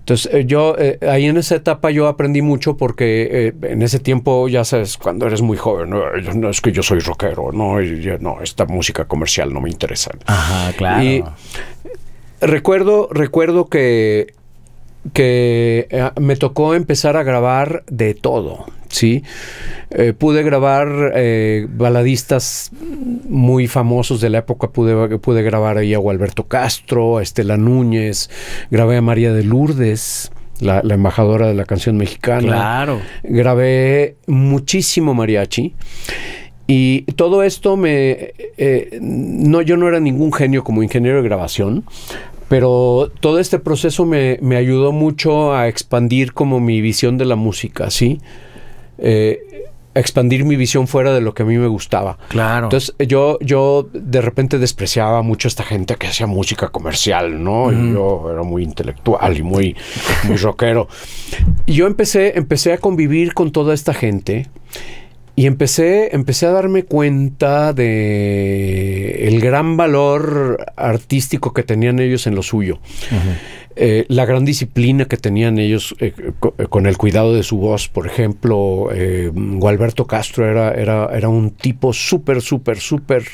Entonces eh, yo eh, ahí en esa etapa yo aprendí mucho porque en ese tiempo ya sabes cuando eres muy joven no, es que yo soy rockero no no esta música comercial no me interesa ajá claro y recuerdo recuerdo que que eh, me tocó empezar a grabar de todo, ¿sí? Eh, pude grabar eh, baladistas muy famosos de la época, pude, pude grabar ahí a Alberto Castro, a Estela Núñez, grabé a María de Lourdes. La, embajadora de la canción mexicana. Claro. Grabé muchísimo mariachi. Y todo esto me... no, yo no era ningún genio como ingeniero de grabación, pero todo este proceso me, me, ayudó mucho a expandir como mi visión de la música, ¿sí? Eh, expandir mi visión fuera de lo que a mí me gustaba. Claro. Entonces yo, yo de repente despreciaba mucho a esta gente que hacía música comercial, ¿no? Y yo era muy intelectual y muy, muy rockero. Y yo empecé, empecé a convivir con toda esta gente y empecé, empecé a darme cuenta de el gran valor artístico que tenían ellos en lo suyo. Eh, la gran disciplina que tenían ellos eh, eh, con el cuidado de su voz. Por ejemplo, eh, Gualberto Castro era, era, era un tipo súper, súper, súper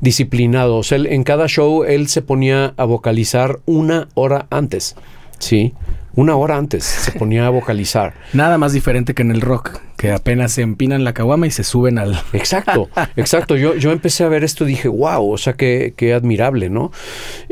disciplinado. O sea, él, en cada show él se ponía a vocalizar una hora antes. Sí. Una hora antes se ponía a vocalizar. Nada más diferente que en el rock, que apenas se empinan la caguama y se suben al. exacto, exacto. Yo, yo empecé a ver esto y dije, wow, o sea, qué, admirable, ¿no?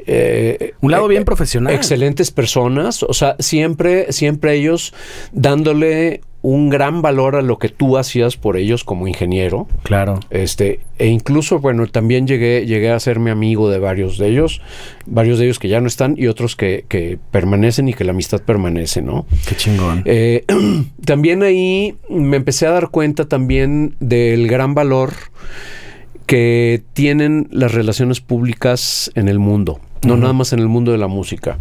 Eh, Un lado eh, bien profesional. Excelentes personas, o sea, siempre, siempre ellos dándole un gran valor a lo que tú hacías por ellos como ingeniero. Claro. Este, e incluso, bueno, también llegué, llegué a hacerme amigo de varios de ellos, varios de ellos que ya no están y otros que, permanecen y que la amistad permanece, ¿no? Qué chingón. Eh, también ahí me empecé a dar cuenta también del gran valor que tienen las relaciones públicas en el mundo, no nada más en el mundo de la música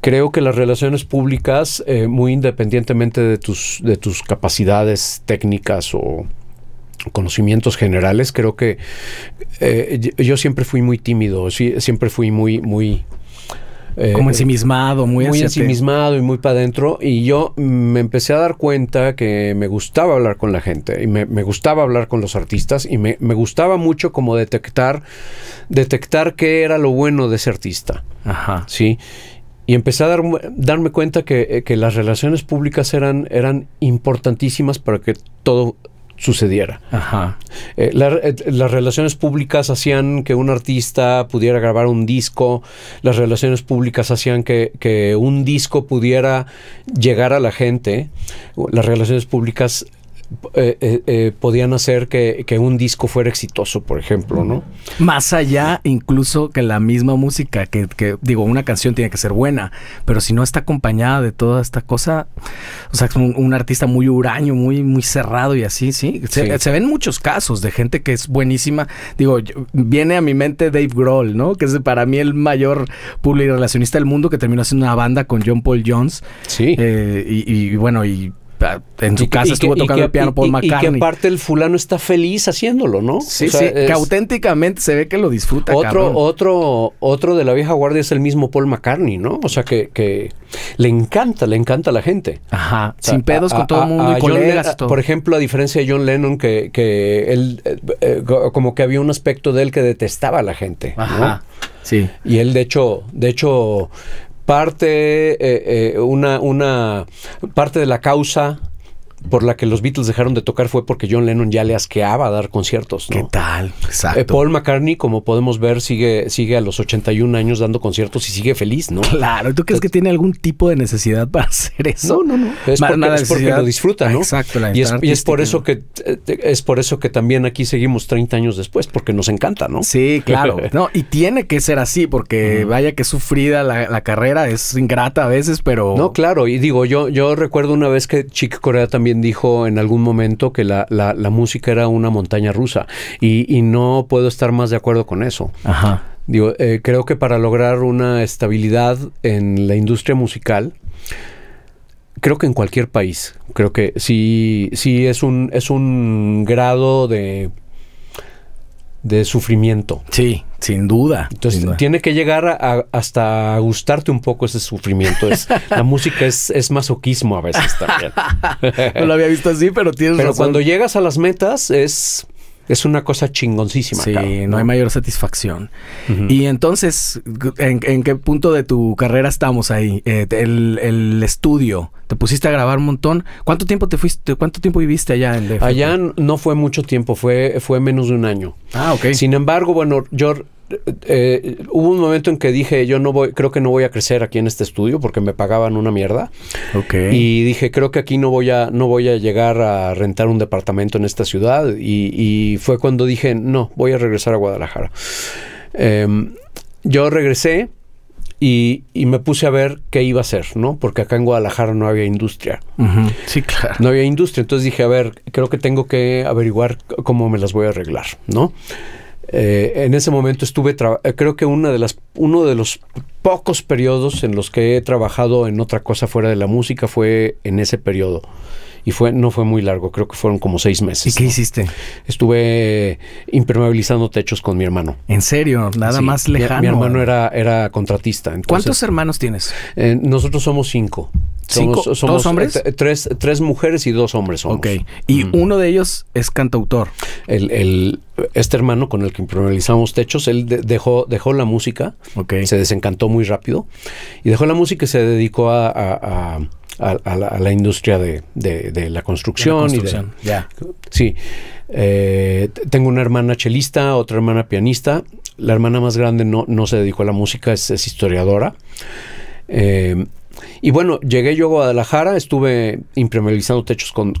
creo que las relaciones públicas, eh, muy independientemente de tus, de tus capacidades técnicas o conocimientos generales, creo que eh, yo siempre fui muy tímido, siempre fui muy, muy... Eh, como ensimismado, muy Muy ensimismado y muy para adentro. Y yo me empecé a dar cuenta que me gustaba hablar con la gente y me, gustaba hablar con los artistas y me, gustaba mucho como detectar, detectar qué era lo bueno de ese artista. Ajá. Sí. Y empecé a darme cuenta eh, que, las relaciones públicas eran, eran importantísimas para que todo sucediera. Eh, eh, las relaciones públicas hacían que un artista pudiera grabar un disco, las relaciones públicas hacían que, que un disco pudiera llegar a la gente, las relaciones públicas eh, eh, eh, podían hacer que, un disco fuera exitoso, por ejemplo, ¿no? Más allá incluso que la misma música, que, digo, una canción tiene que ser buena, pero si no está acompañada de toda esta cosa, o sea, es un, artista muy huraño, muy, muy cerrado y así, ¿sí? Se, ven muchos casos de gente que es buenísima. Digo, viene a mi mente Dave Grohl, ¿no? Que es para mí el mayor public relacionista del mundo que terminó haciendo una banda con John Paul Jones. Sí. y, bueno, y Ah, en su casa estuvo tocando el piano Paul McCartney. Y que aparte el fulano está feliz haciéndolo, ¿no? Sí, sí, que auténticamente se ve que lo disfruta. Otro, otro, otro de la vieja guardia es el mismo Paul McCartney, ¿no? O sea que, le encanta, le encanta a la gente. Ajá. sin pedos con todo el mundo y con Por ejemplo, a diferencia de John Lennon, que, él eh, eh, como que había un aspecto de él que detestaba a la gente. Ajá. Sí. Y él, de hecho, de hecho, parte, eh, eh, una, una parte de la causa por la que los Beatles dejaron de tocar fue porque John Lennon ya le asqueaba a dar conciertos. ¿no? ¿Qué tal? Exacto. Eh, Paul McCartney, como podemos ver, sigue, sigue a los 81 años dando conciertos y sigue feliz, ¿no? Claro. ¿Tú crees que tiene algún tipo de necesidad para hacer eso? No, no, no. Es, porque, lo disfruta, ¿no? Exacto. y, es, por eso que eh, es por eso que también aquí seguimos 30 años después, porque nos encanta, ¿no? Sí, claro. no, y tiene que ser así, porque vaya que sufrida la, carrera, es ingrata a veces, pero. No, claro. Y digo, yo, yo recuerdo una vez que Chick Corea también dijo en algún momento que la, música era una montaña rusa y, no puedo estar más de acuerdo con eso. Ajá. Eh, creo que para lograr una estabilidad en la industria musical, creo que en cualquier país, creo que sí, sí es un, es un grado de, de sufrimiento. Sí. Sin duda. Entonces tiene que llegar a, hasta gustarte un poco ese sufrimiento. Es, la música es, masoquismo a veces también. no lo había visto así, pero tienes Pero cuando llegas a las metas es es una cosa chingoncísima. Sí, ¿no? hay mayor satisfacción. Y entonces, ¿en, qué punto de tu carrera estamos ahí? Eh, el, estudio, te pusiste a grabar un montón. ¿Cuánto tiempo te fuiste? ¿Cuánto tiempo viviste allá en DF? Allá no fue mucho tiempo, fue, fue menos de un año. Ah, ok. Sin embargo, bueno, yo eh, eh, hubo un momento en que dije, yo no voy, creo que no voy a crecer aquí en este estudio porque me pagaban una mierda. Y dije, creo que aquí no voy a, no voy a llegar a rentar un departamento en esta ciudad. Y, fue cuando dije, no, voy a regresar a Guadalajara. Em, yo regresé y, me puse a ver qué iba a hacer, ¿no? Porque acá en Guadalajara no había industria. Sí, claro. No había industria. Entonces dije, a ver, creo que tengo que averiguar cómo me las voy a arreglar, ¿no? Eh, en ese momento estuve, eh, creo que una de las, uno de los pocos periodos en los que he trabajado en otra cosa fuera de la música fue en ese periodo y fue no fue muy largo, creo que fueron como seis meses. ¿Y qué hiciste? Estuve impermeabilizando techos con mi hermano. ¿En serio? Nada más lejano. Mi, hermano era, era contratista. ¿Cuántos hermanos tienes? Eh, nosotros somos cinco. ¿Cinco? somos ¿Dos hombres? Tres, tres, mujeres y dos hombres somos. Ok. Y mm. uno de ellos es cantautor. El, este hermano con el que impermeabilizamos techos, él dejó, dejó la música. Se desencantó muy rápido. Y dejó la música y se dedicó a a, la, industria de, la construcción. ya. Sí. Eh, tengo una hermana chelista, otra hermana pianista. La hermana más grande no, no se dedicó a la música, es, historiadora. Eh, y bueno, llegué yo a Guadalajara, estuve impermeabilizando techos con,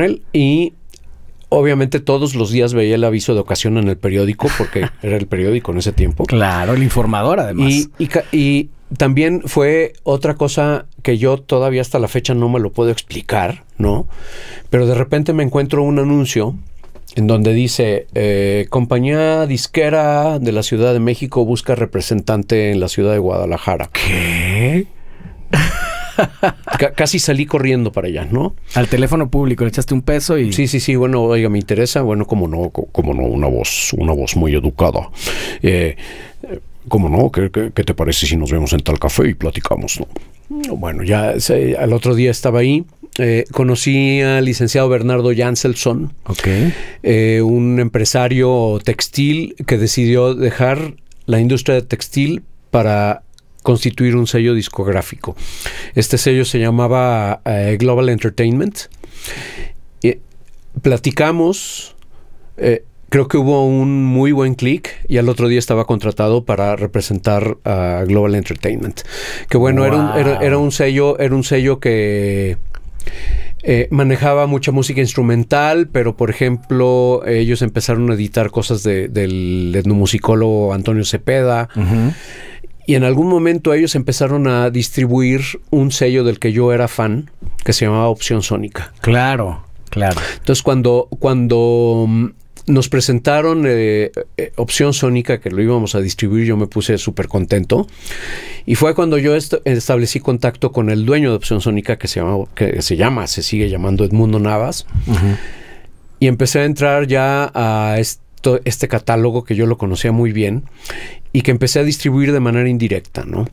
él y obviamente todos los días veía el aviso de ocasión en el periódico, porque era el periódico en ese tiempo. Claro, el informador además. y, también fue otra cosa que yo todavía hasta la fecha no me lo puedo explicar, ¿no? Pero de repente me encuentro un anuncio en donde dice, eh, compañía disquera de la Ciudad de México busca representante en la Ciudad de Guadalajara. ¿Qué? casi salí corriendo para allá, ¿no? Al teléfono público, le echaste un peso y. Sí, sí, sí, bueno, oiga, me interesa, bueno, como no, como no, una voz, una voz muy educada. Eh, ¿Cómo no? ¿Qué, te parece si nos vemos en tal café y platicamos? Mm, bueno, ya el otro día estaba ahí. Eh, conocí al licenciado Bernardo Janselson, eh, un empresario textil que decidió dejar la industria textil para constituir un sello discográfico. Este sello se llamaba eh, Global Entertainment. platicamos, creo que hubo un muy buen clic y al otro día estaba contratado para representar a Global Entertainment. Que bueno, era, un, sello, era un sello que eh, manejaba mucha música instrumental, pero por ejemplo, ellos empezaron a editar cosas del etnomusicólogo Antonio Cepeda. Y en algún momento ellos empezaron a distribuir un sello del que yo era fan, que se llamaba Opción Sónica. Claro, claro. Entonces cuando, cuando mm, nos presentaron eh, eh, Opción Sónica, que lo íbamos a distribuir, yo me puse súper contento. Y fue cuando yo establecí contacto con el dueño de Opción Sónica, que se, llama, que se llama, se sigue llamando Edmundo Navas. Y empecé a entrar ya a este catálogo que yo lo conocía muy bien y que empecé a distribuir de manera indirecta, ¿no?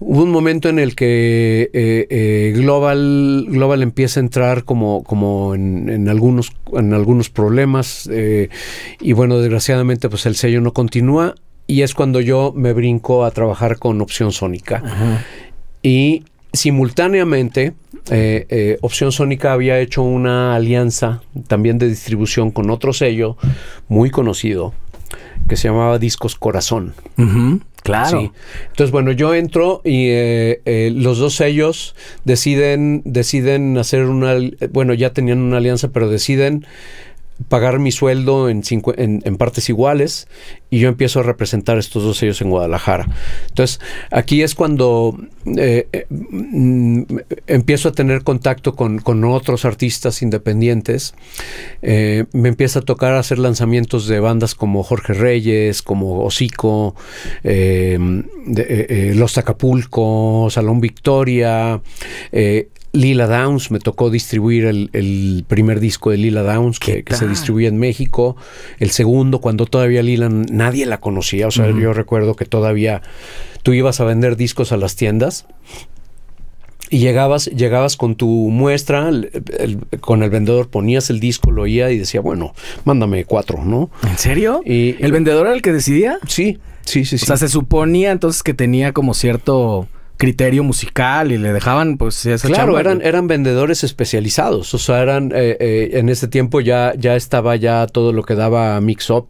Hubo un momento en el que eh, eh, Global, Global empieza a entrar como, como en, algunos, en algunos problemas eh, y bueno, desgraciadamente pues el sello no continúa y es cuando yo me brinco a trabajar con Opción Sónica. Y simultáneamente, Opción Sónica había hecho una alianza también de distribución con otro sello muy conocido que se llamaba Discos Corazón. Claro. Entonces, bueno, yo entro y eh, eh, los dos ellos deciden, deciden hacer una, bueno, ya tenían una alianza, pero deciden pagar mi sueldo en, partes iguales y yo empiezo a representar estos dos sellos en Guadalajara. Entonces, aquí es cuando eh, eh, mm, empiezo a tener contacto con, otros artistas independientes. Eh, me empieza a tocar hacer lanzamientos de bandas como Jorge Reyes, como Hocico, Los Acapulco, Salón Victoria. Lila Downs, me tocó distribuir el, primer disco de Lila Downs que, se distribuía en México, el segundo cuando todavía Lila nadie la conocía, o sea, yo recuerdo que todavía tú ibas a vender discos a las tiendas y llegabas, llegabas con tu muestra, con el vendedor ponías el disco, lo oía y decía, bueno, mándame cuatro, ¿no? ¿En serio? Y, ¿El vendedor era el que decidía? Sí, sí, sí. O sea, se suponía entonces que tenía como cierto criterio musical y le dejaban pues claro eran eran vendedores especializados o sea eran eh, eh, en ese tiempo ya ya estaba ya todo lo que daba mix up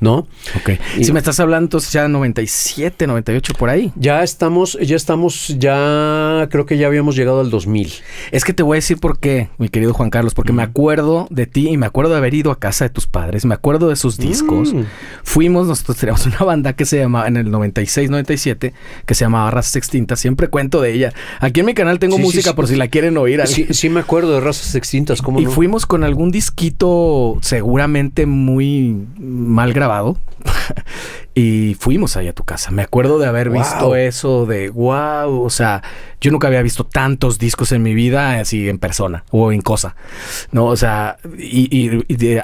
no ok si me estás hablando entonces ya 97 98 por ahí ya estamos ya estamos ya creo que ya habíamos llegado al 2000 es que te voy a decir por qué mi querido Juan Carlos porque me acuerdo de ti y me acuerdo de haber ido a casa de tus padres me acuerdo de sus discos mm. fuimos nosotros teníamos una banda que se llamaba en el 96 97 que se llamaba Razas Extintas Siempre cuento de ella. Aquí en mi canal tengo música por si la quieren oír. Sí, sí me acuerdo de razas extintas, Y fuimos con algún disquito seguramente muy mal grabado. y fuimos ahí a tu casa. Me acuerdo de haber visto eso de wow. O sea, yo nunca había visto tantos discos en mi vida así en persona o en cosa. No, o sea, y,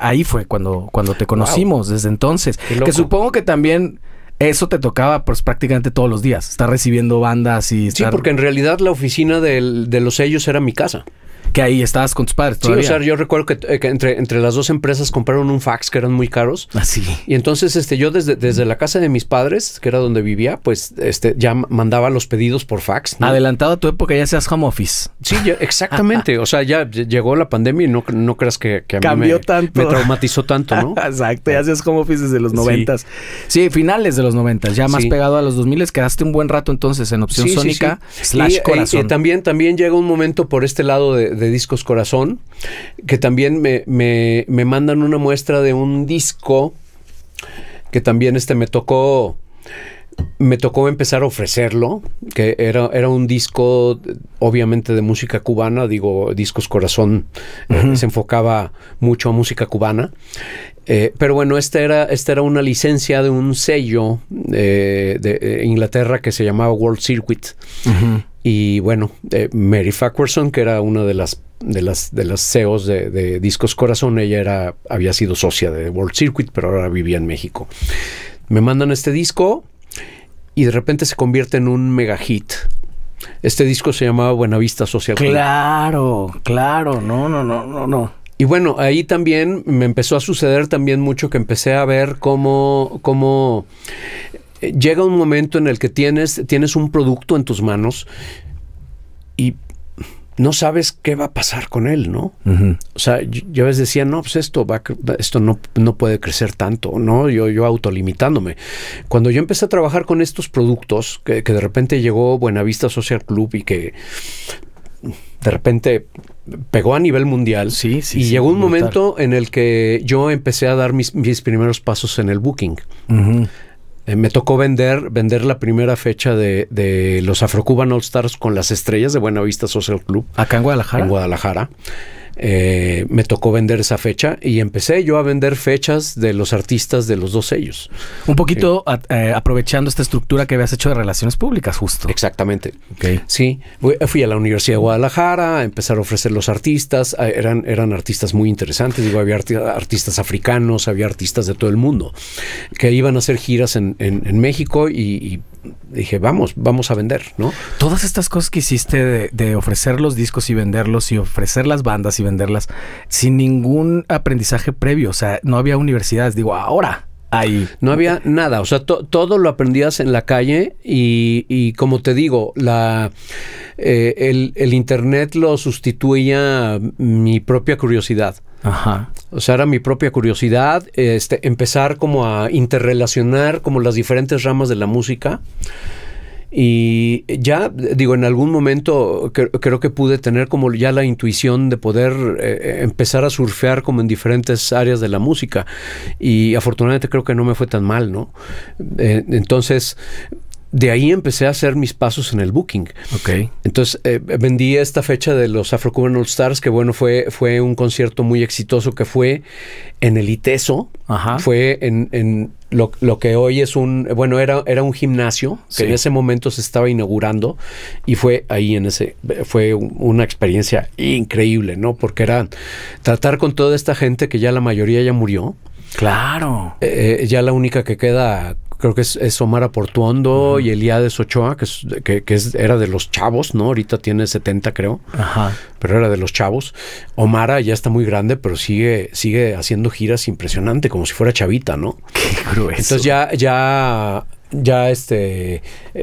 ahí fue cuando, cuando te conocimos desde entonces. Que supongo que también eso te tocaba pues, prácticamente todos los días, estar recibiendo bandas y... Sí, porque en realidad la oficina de los sellos era mi casa que ahí estabas con tus padres. Sí, o sea, yo recuerdo eh, que, entre, entre las dos empresas compraron un fax que eran muy caros. Así. Ah, y entonces este, yo desde, desde la casa de mis padres, que era donde vivía, pues este, ya mandaba los pedidos por fax. Adelantado a tu época ya seas home office. Sí, exactamente. o sea, ya llegó la pandemia y no, no creas que, a mí me, traumatizó tanto, ¿no? Exacto, ya seas home office desde los noventas. Sí. finales de los noventas, ya más pegado a los dos 2000, quedaste un buen rato entonces en opción sónica slash y, eh, corazón. Y, también, también llega un momento por este lado de Discos Corazón, que también me, mandan una muestra de un disco que también este me tocó me tocó empezar a ofrecerlo, que era, era un disco obviamente de música cubana, digo, Discos Corazón eh, se enfocaba mucho a música cubana, eh, pero bueno, esta era, esta era una licencia de un sello eh, de, Inglaterra que se llamaba World Circuit. Y bueno, eh, Mary Fackerson, que era una de las de las de las CEOs de, Discos Corazón, ella era había sido socia de World Circuit, pero ahora vivía en México. Me mandan este disco y de repente se convierte en un mega hit. Este disco se llamaba Buenavista Social Claro, claro, no, no, no, no, no. Y bueno, ahí también me empezó a suceder también mucho que empecé a ver cómo, cómo llega un momento en el que tienes, tienes un producto en tus manos y no sabes qué va a pasar con él, ¿no? O sea, yo, a veces decía, no, pues esto, va, esto no, puede crecer tanto, ¿no? Yo, yo autolimitándome. Cuando yo empecé a trabajar con estos productos, que, de repente llegó Buenavista Social Club y que de repente pegó a nivel mundial. Sí, sí. Y llegó un momento en el que yo empecé a dar mis, primeros pasos en el booking. Eh, me tocó vender, vender la primera fecha de, de los Afrocuban All Stars con las estrellas de Buena Vista Social Club. Acá en Guadalajara. En Guadalajara. Eh, me tocó vender esa fecha y empecé yo a vender fechas de los artistas de los dos sellos. Un poquito eh, aprovechando esta estructura que habías hecho de relaciones públicas, justo. Exactamente. Sí, fui a la Universidad de Guadalajara a empezar a ofrecer los artistas. Eran, eran artistas muy interesantes. Digo, había artistas africanos, había artistas de todo el mundo que iban a hacer giras en, México y dije, vamos, vamos a vender, ¿no? Todas estas cosas que hiciste de, ofrecer los discos y venderlos y ofrecer las bandas y venderlas sin ningún aprendizaje previo, o sea, no había universidades, digo, ahora. Ahí. No había nada, o sea, todo lo aprendías en la calle y, como te digo, la, eh, el, el Internet lo sustituía mi propia curiosidad. Ajá. O sea, era mi propia curiosidad, este, empezar como a interrelacionar como las diferentes ramas de la música. Y ya, digo, en algún momento creo que pude tener como ya la intuición de poder eh, eh, empezar a surfear como en diferentes áreas de la música. Y afortunadamente creo que no me fue tan mal, ¿no? Eh, entonces, de ahí empecé a hacer mis pasos en el booking. Ok. Entonces eh, vendí esta fecha de los Afro Cuban All Stars, que bueno, fue, fue un concierto muy exitoso que fue en el ITESO. Ajá. Fue en, lo, lo, que hoy es un, bueno, era, era un gimnasio que en ese momento se estaba inaugurando y fue ahí en ese, fue una experiencia increíble, ¿no? Porque era tratar con toda esta gente que ya la mayoría ya murió. Claro. Eh, eh, ya la única que queda creo que es, es Omar Portuondo y Eliades Ochoa, que, que, era de los chavos, ¿no? Ahorita tiene 70, creo. Ajá. Pero era de los chavos. Omara ya está muy grande, pero sigue, sigue haciendo giras impresionante, como si fuera chavita, ¿no? Qué grueso. Entonces ya, ya ya este eh,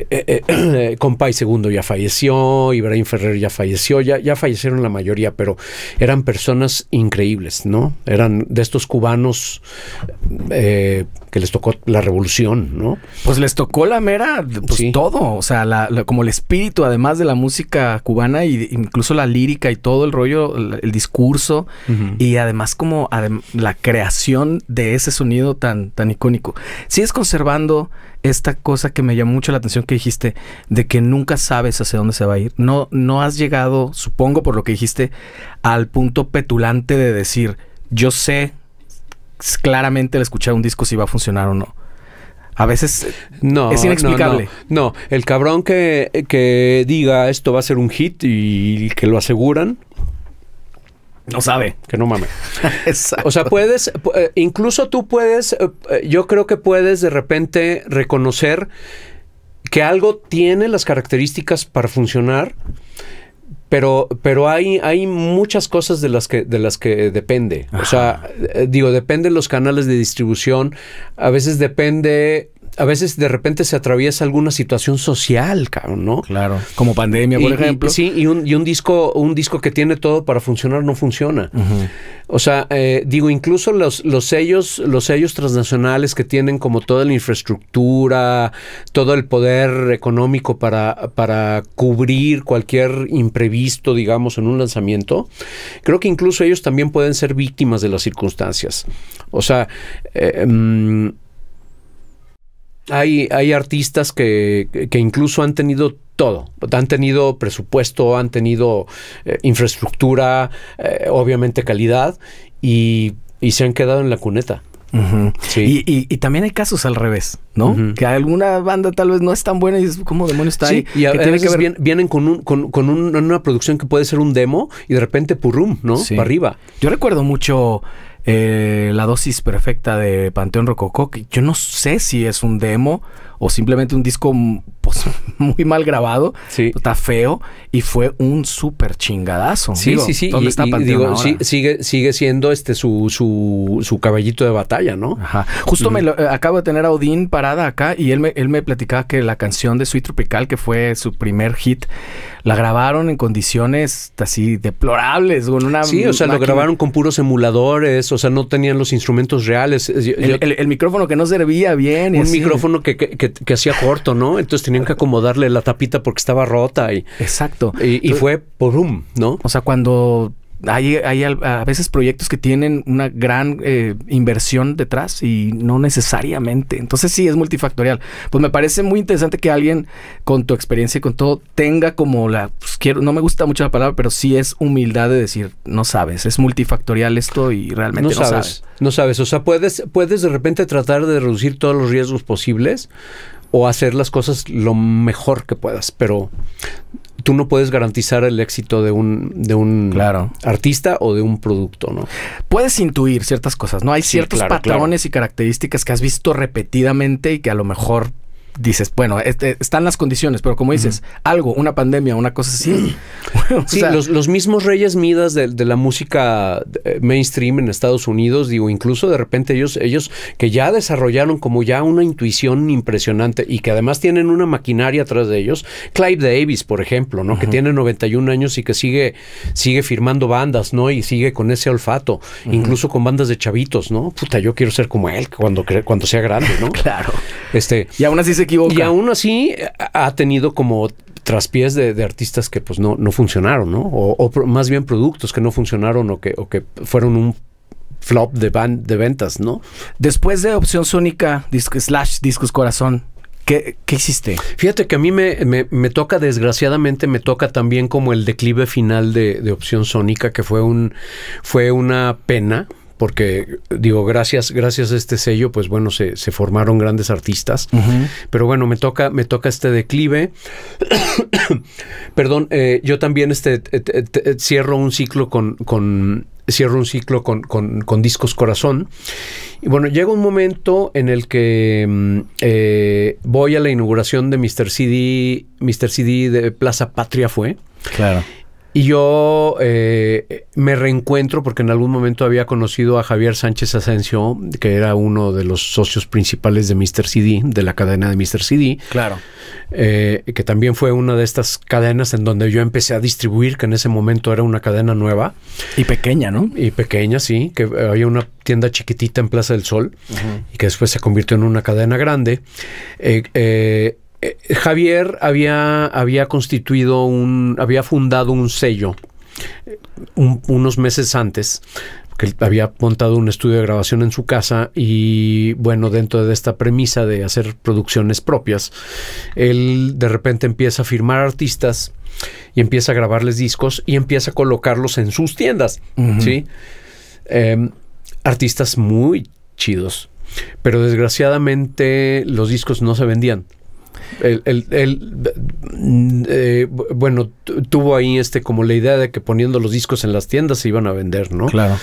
eh, eh, Compay segundo ya falleció, Ibrahim Ferrer ya falleció, ya, ya fallecieron la mayoría, pero eran personas increíbles, ¿no? Eran de estos cubanos que les tocó la revolución, ¿no? Pues les tocó la mera, pues todo, o sea, como el espíritu, además de la música cubana, y incluso la lírica y todo el rollo, el, discurso, y además como la creación de ese sonido tan, tan icónico. es conservando esta cosa que me llamó mucho la atención que dijiste, de que nunca sabes hacia dónde se va a ir. No, no has llegado, supongo por lo que dijiste, al punto petulante de decir, yo sé claramente al escuchar un disco si va a funcionar o no. A veces no, es inexplicable. No, el cabrón que, que, diga esto va a ser un hit y que lo aseguran, no sabe. Que no mames. O sea, puedes, eh, incluso tú puedes, eh, eh, yo creo que puedes de repente reconocer que algo tiene las características para funcionar, pero, pero hay, hay muchas cosas de las que, de las que depende. O sea, digo, dependen los canales de distribución, a veces depende a veces de repente se atraviesa alguna situación social, cabrón, ¿no? Claro, como pandemia, por ejemplo. sí, y un, disco, un disco que tiene todo para funcionar no funciona. O sea, eh, digo, incluso los, sellos, los sellos transnacionales que tienen como toda la infraestructura, todo el poder económico para, para cubrir cualquier imprevisto, digamos, en un lanzamiento, creo que incluso ellos también pueden ser víctimas de las circunstancias. O sea, eh, em, hay, artistas que, incluso han tenido todo. Han tenido presupuesto, han tenido eh, infraestructura, eh, obviamente calidad, y, se han quedado en la cuneta. y, y, también hay casos al revés, ¿no? Que alguna banda tal vez no es tan buena y es como demonios está ahí. Y que veces vienen con, un, con, una producción que puede ser un demo y de repente purrum, ¿no? Para arriba. Yo recuerdo mucho eh, la dosis perfecta de Panteón Rococó, yo no sé si es un demo o simplemente un disco pues, muy mal grabado. Está feo y fue un súper chingadazo. Sí, sí, sí. digo, sigue, sigue siendo este su, su, caballito de batalla, ¿no? Ajá. Justo me eh, acabo de tener a Odín parada acá y él me, él me platicaba que la canción de Sweet Tropical, que fue su primer hit, la grabaron en condiciones así deplorables, con una. Sí, o sea, lo grabaron con puros emuladores, o sea, no tenían los instrumentos reales. el, micrófono que no servía bien. Un micrófono que, que hacía corto, ¿no? Entonces tenía tenían que acomodarle la tapita porque estaba rota y... Exacto. Y, fue por un, ¿no? O sea, cuando hay, a veces proyectos que tienen una gran eh, inversión detrás y no necesariamente. Entonces sí, es multifactorial. Pues me parece muy interesante que alguien con tu experiencia y con todo tenga como la, pues, quiero, no me gusta mucho la palabra, pero sí es humildad de decir, no sabes, es multifactorial esto y realmente no, sabes, No sabes, o sea, puedes, puedes de repente tratar de reducir todos los riesgos posibles o hacer las cosas lo mejor que puedas, pero tú no puedes garantizar el éxito de un, de un claro. artista o de un producto, ¿no? Puedes intuir ciertas cosas, ¿no? Hay ciertos patrones y características que has visto repetidamente y que a lo mejor dices, bueno, este, están las condiciones, pero como dices, algo, una pandemia, una cosa así. sí, los, los, mismos reyes midas de, la música eh, mainstream en Estados Unidos, digo, incluso de repente ellos, ellos que ya desarrollaron como ya una intuición impresionante y que además tienen una maquinaria atrás de ellos, Clive Davis, por ejemplo, ¿no? Que tiene 91 años y que sigue, sigue firmando bandas, ¿no? Y sigue con ese olfato, incluso con bandas de chavitos, ¿no? Puta, yo quiero ser como él cuando, cuando sea grande, ¿no? claro. Este, y aún así se y aún así ha tenido como traspiés de, artistas que pues no, no funcionaron, ¿no? O, más bien productos que no funcionaron o que, o que fueron un flop de, de ventas, ¿no? Después de Opción Sónica, slash Discos Corazón, ¿Qué, hiciste? Fíjate que a mí me, toca, desgraciadamente, me toca también como el declive final de, de Opción Sónica, que fue un fue una pena porque digo, gracias, gracias a este sello, pues bueno, se, formaron grandes artistas. Pero bueno, me toca, me toca este declive. Perdón, eh, yo también este, eh, eh, cierro un ciclo con, con cierro un ciclo con, discos corazón. Y bueno, llega un momento en el que mm, voy a la inauguración de Mr. CD, Mr. CD de Plaza Patria fue. Claro. Y yo eh, me reencuentro porque en algún momento había conocido a Javier Sánchez Asensio, que era uno de los socios principales de Mr. CD, de la cadena de Mr. CD. Claro. Eh, que también fue una de estas cadenas en donde yo empecé a distribuir, que en ese momento era una cadena nueva. Y pequeña, ¿no? Y pequeña, sí, que había una tienda chiquitita en Plaza del Sol y que después se convirtió en una cadena grande. Eh, eh eh, Javier había, había constituido un, había fundado un sello eh, unos meses antes que había montado un estudio de grabación en su casa y bueno, dentro de esta premisa de hacer producciones propias, él de repente empieza a firmar artistas y empieza a grabarles discos y empieza a colocarlos en sus tiendas, ¿sí? Em, artistas muy chidos, pero desgraciadamente los discos no se vendían el eh, bueno, tuvo ahí este como la idea de que poniendo los discos en las tiendas se iban a vender, ¿no? Claro.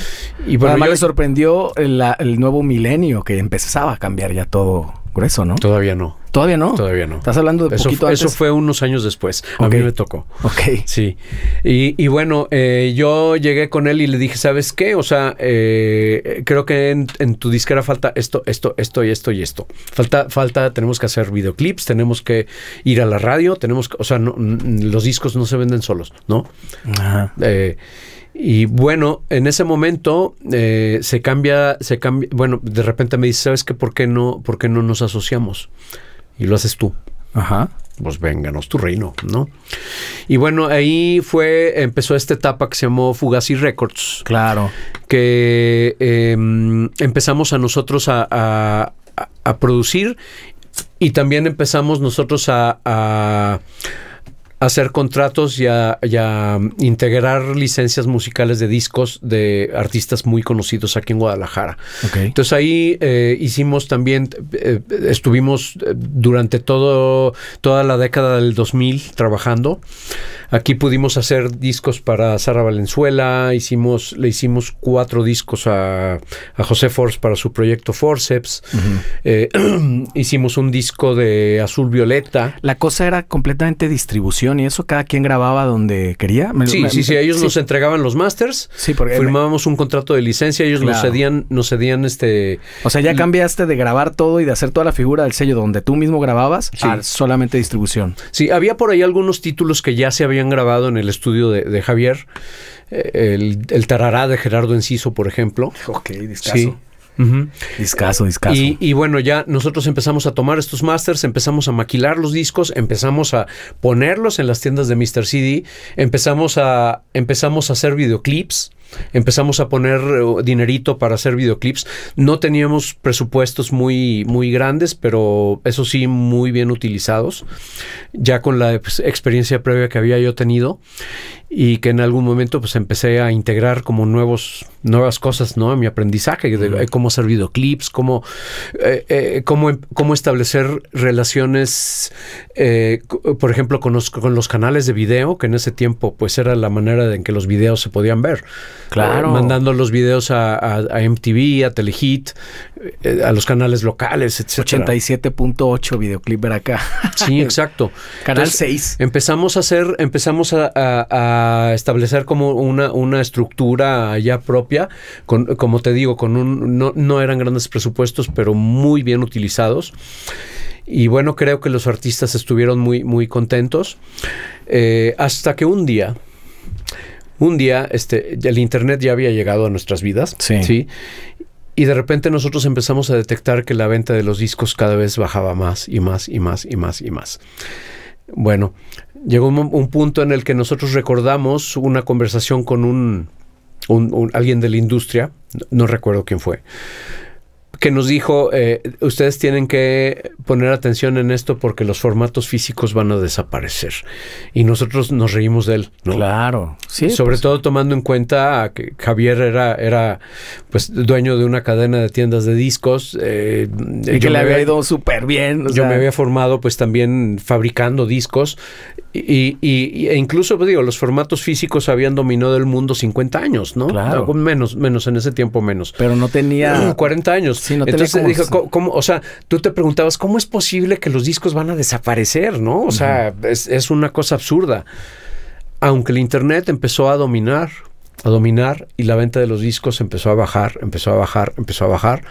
Y bueno, además le sorprendió el nuevo milenio que empezaba a cambiar ya todo eso, ¿no? Todavía no. Todavía no. Todavía no. Estás hablando de eso, Eso fue unos años después. A mí me tocó. Ok. Sí. Y, bueno, eh, yo llegué con él y le dije, ¿sabes qué? O sea, eh, creo que en, en, tu disquera falta esto, esto, esto y esto y esto. Falta, falta, tenemos que hacer videoclips, tenemos que ir a la radio, tenemos que, o sea, los discos no se venden solos, ¿no? Ajá. Eh, y bueno, en ese momento eh, se cambia, se cambia, bueno, de repente me dice, ¿sabes qué? ¿Por qué no, por qué no nos asociamos? Y lo haces tú. Ajá. Pues vénganos tu reino, ¿no? Y bueno, ahí fue, empezó esta etapa que se llamó Fugazi Records. Claro. Que em, empezamos a nosotros a, producir y también empezamos nosotros a hacer contratos y a, integrar licencias musicales de discos de artistas muy conocidos aquí en Guadalajara. Entonces ahí eh, hicimos también, eh, estuvimos eh, durante todo, toda la década del 2000 trabajando. Aquí pudimos hacer discos para Sara Valenzuela, hicimos, le hicimos cuatro discos a, a José Force para su proyecto Forceps, hicimos un disco de Azul Violeta. La cosa era completamente distribución y eso, cada quien grababa donde quería. sí, sí, sí, ellos nos entregaban los masters. Sí, porque firmábamos un contrato de licencia, ellos nos cedían, nos cedían este. O sea, ya cambiaste de grabar todo y de hacer toda la figura del sello donde tú mismo grababas solamente distribución. Sí, había por ahí algunos títulos que ya se habían grabado en el estudio de, Javier. Eh, el, Tarará de Gerardo Enciso, por ejemplo. Ok, discaso. Discaso, discaso. Y, bueno, ya nosotros empezamos a tomar estos masters, empezamos a maquilar los discos, empezamos a ponerlos en las tiendas de Mr. CD, empezamos a, empezamos a hacer videoclips. Empezamos a poner eh, dinerito para hacer videoclips. No teníamos presupuestos muy, muy grandes, pero eso sí, muy bien utilizados, ya con la pues, experiencia previa que había yo tenido y que en algún momento pues empecé a integrar como nuevos nuevas cosas no a mi aprendizaje de, cómo ha servido clips eh, eh, em, cómo, establecer relaciones eh, por ejemplo con los, canales de video que en ese tiempo pues era la manera en que los videos se podían ver claro mandando los videos a, a MTV a Telehit eh, a los canales locales, 87.8 videoclip acá. Sí, exacto. Canal 6. Empezamos a hacer, empezamos a, establecer como una, una estructura ya propia, con, como te digo, con un, no, eran grandes presupuestos, pero muy bien utilizados y bueno, creo que los artistas estuvieron muy, muy contentos. Eh, hasta que un día, un día, este, el internet ya había llegado a nuestras vidas. Sí. ¿sí? Y de repente nosotros empezamos a detectar que la venta de los discos cada vez bajaba más y más y más y más y más. Bueno, llegó un, punto en el que nosotros recordamos una conversación con un alguien de la industria, no recuerdo quién fue, que nos dijo, eh, ustedes tienen que poner atención en esto porque los formatos físicos van a desaparecer. Y nosotros nos reímos de él, Claro, sí. Sobre pues. todo tomando en cuenta que Javier era, era pues dueño de una cadena de tiendas de discos. Eh, y que le había, ido súper bien. yo me había formado pues también fabricando discos y, e incluso, pues, digo, los formatos físicos habían dominado el mundo 50 años, ¿no? menos, menos, en ese tiempo menos. Pero no tenía... 40 uh, años. Sí, no tenía o sea, tú te preguntabas, ¿cómo es posible que los discos van a desaparecer, no? O sea, es una cosa absurda. Aunque el Internet empezó a dominar, a dominar, y la venta de los discos empezó a bajar, empezó a bajar, empezó a bajar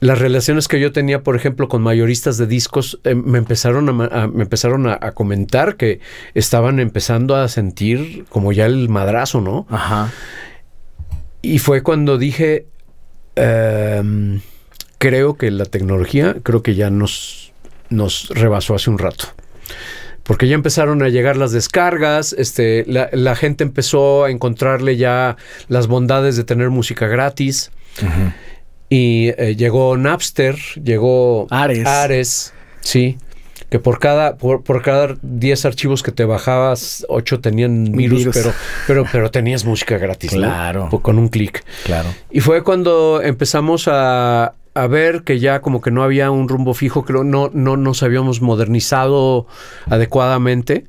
las relaciones que yo tenía, por ejemplo, con mayoristas de discos, eh, me empezaron, a, me empezaron a, comentar que estaban empezando a sentir como ya el madrazo, ¿no? Ajá. Y fue cuando dije, em, creo que la tecnología, creo que ya nos, nos rebasó hace un rato porque ya empezaron a llegar las descargas, este, la, gente empezó a encontrarle ya las bondades de tener música gratis. Y eh, llegó Napster, llegó Ares. Ares, sí. Que por cada, por, cada 10 archivos que te bajabas, 8 tenían virus, Pero, pero, pero tenías música gratis. Claro. Con un clic. Claro. Y fue cuando empezamos a, a ver que ya como que no había un rumbo fijo, que no, no nos habíamos modernizado adecuadamente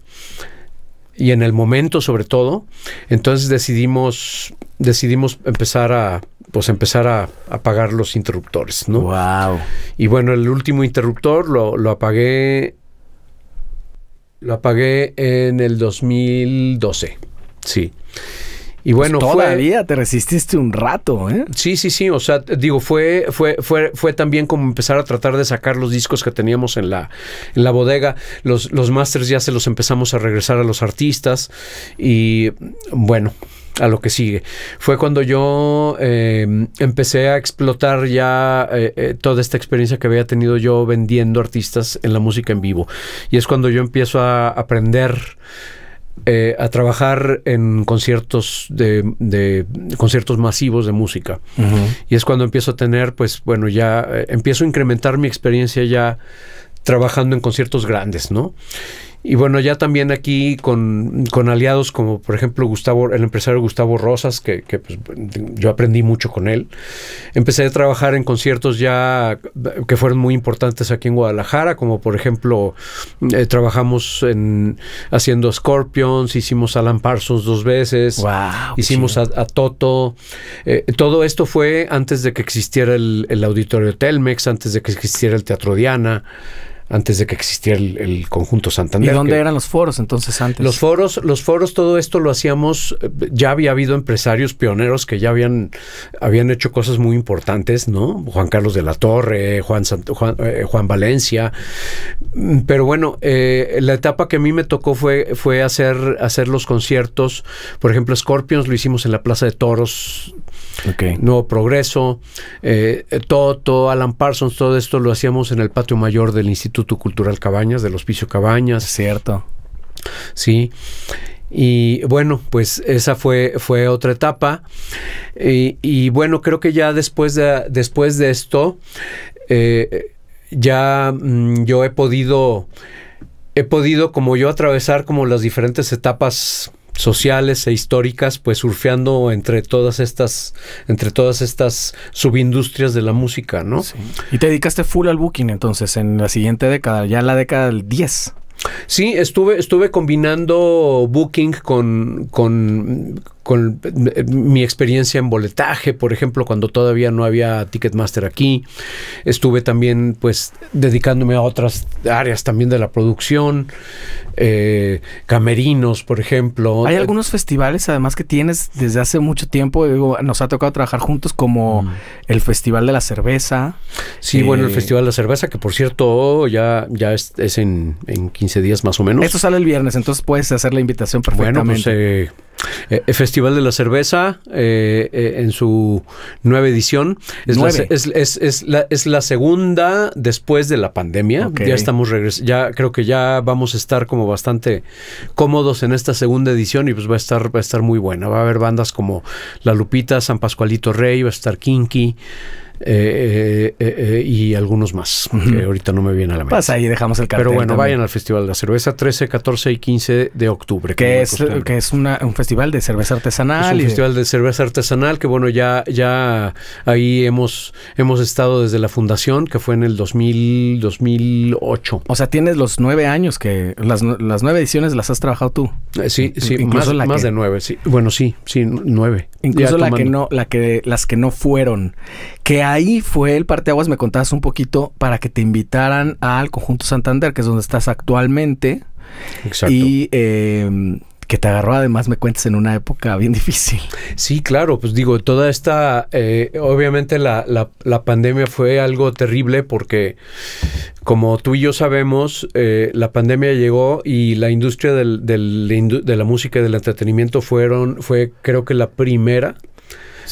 y en el momento sobre todo. Entonces decidimos, decidimos empezar a, pues empezar a, apagar los interruptores, ¿no? Wow. Y bueno, el último interruptor lo, lo apagué lo apagué en el 2012. Sí. Y pues bueno, pues todavía te resististe un rato, ¿eh? Sí, sí, sí. O sea, digo, fue, fue, fue, fue también como empezar a tratar de sacar los discos que teníamos en la, en la bodega. Los, los masters ya se los empezamos a regresar a los artistas. Y bueno, a lo que sigue. Fue cuando yo em, empecé a explotar ya eh, eh, toda esta experiencia que había tenido yo vendiendo artistas en la música en vivo. Y es cuando yo empiezo a aprender. Eh, a trabajar en conciertos de, conciertos masivos de música y es cuando empiezo a tener pues bueno ya empiezo a incrementar mi experiencia ya trabajando en conciertos grandes no y bueno, ya también aquí con, con, aliados como por ejemplo Gustavo, el empresario Gustavo Rosas, que, pues, yo aprendí mucho con él. Empecé a trabajar en conciertos ya que fueron muy importantes aquí en Guadalajara, como por ejemplo eh, trabajamos en haciendo Scorpions, hicimos Alan Parsons dos veces, hicimos a, Toto. Eh, todo esto fue antes de que existiera el, el Auditorio Telmex, antes de que existiera el Teatro Diana antes de que existiera el, conjunto Santander. ¿Y dónde eran los foros entonces antes? Los foros, los foros, todo esto lo hacíamos, ya había habido empresarios pioneros que ya habían, habían hecho cosas muy importantes, ¿no? Juan Carlos de la Torre, Juan, eh, Juan, Valencia, pero bueno, eh, la etapa que a mí me tocó fue, fue hacer, hacer los conciertos, por ejemplo, Scorpions lo hicimos en la Plaza de Toros Okay. Nuevo Progreso, eh, todo todo Alan Parsons, todo esto lo hacíamos en el patio mayor del Instituto Cultural Cabañas, del Hospicio Cabañas. Cierto. Sí. Y bueno, pues esa fue, fue otra etapa. Y, bueno, creo que ya después de, después de esto, eh, ya mm, yo he podido, he podido como yo atravesar como las diferentes etapas sociales e históricas, pues surfeando entre todas estas, entre todas estas subindustrias de la música, ¿no? Y te dedicaste full al booking entonces en la siguiente década, ya en la década del 10. Sí, estuve, estuve combinando booking con, con con eh, mi experiencia en boletaje, por ejemplo, cuando todavía no había Ticketmaster aquí. Estuve también, pues, dedicándome a otras áreas también de la producción, eh, camerinos, por ejemplo. Hay algunos festivales, además, que tienes desde hace mucho tiempo. Digo, nos ha tocado trabajar juntos, como mm. el Festival de la Cerveza. Sí, bueno, el eh, Festival de la Cerveza, que por cierto, ya, ya es, en, 15 días más o menos. Esto sale el viernes, entonces puedes hacer la invitación perfectamente. Bueno, pues, eh, eh, Festival de la Cerveza eh, en su nueva edición. Es, La, segunda después de la pandemia. Ya estamos Ya creo que ya vamos a estar como bastante cómodos en esta segunda edición y pues va a estar, va a estar muy buena. Va a haber bandas como La Lupita, San Pascualito Rey, va a estar Kinky. Eh, eh, eh, y algunos más, que ahorita no me viene a la mente. Pasa ahí, dejamos el cartel. Pero bueno, vayan al Festival de la Cerveza 13, 14 y 15 de octubre. Que es, que es una, un festival de cerveza artesanal. Es un festival de... cerveza artesanal que bueno, ya, ya ahí hemos, hemos estado desde la fundación, que fue en el 2000, 2008. O sea, tienes los nueve años que las, nueve ediciones las has trabajado tú. sí, sí, más, de nueve, sí. Bueno, sí, sí, nueve. Incluso la que no, la que, las que no fueron. Que ahí fue el parteaguas, me contabas un poquito, para que te invitaran al Conjunto Santander, que es donde estás actualmente. Exacto. Y em, que te agarró, además me cuentes, en una época bien difícil. Sí, claro, pues digo, toda esta, eh, obviamente la, la, la, pandemia fue algo terrible porque como tú y yo sabemos, eh, la pandemia llegó y la industria del, de la música y del entretenimiento fueron, fue creo que la primera,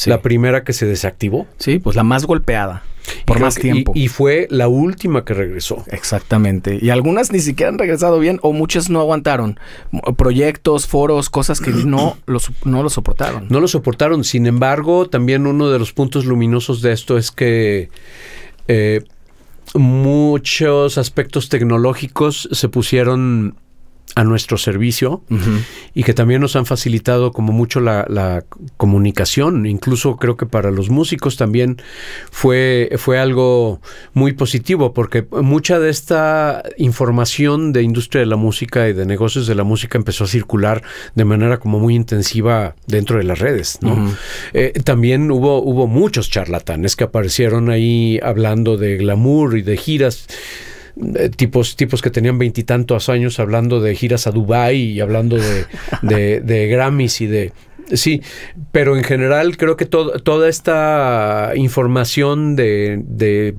la primera que se desactivó. Sí, pues la más golpeada. Por más tiempo. Y, fue la última que regresó. Exactamente. Y algunas ni siquiera han regresado bien o muchas no aguantaron. Proyectos, foros, cosas que no lo no soportaron. No lo soportaron. Sin embargo, también uno de los puntos luminosos de esto es que... Eh, muchos aspectos tecnológicos se pusieron a nuestro servicio y que también nos han facilitado como mucho la, comunicación. Incluso creo que para los músicos también fue, fue algo muy positivo porque mucha de esta información de industria de la música y de negocios de la música empezó a circular de manera como muy intensiva dentro de las redes. Eh, también hubo, hubo muchos charlatanes que aparecieron ahí hablando de glamour y de giras eh, tipos, tipos que tenían veintitantos años hablando de giras a Dubai y hablando de, de, Grammys y de, Sí, pero en general creo que toda esta información de, de,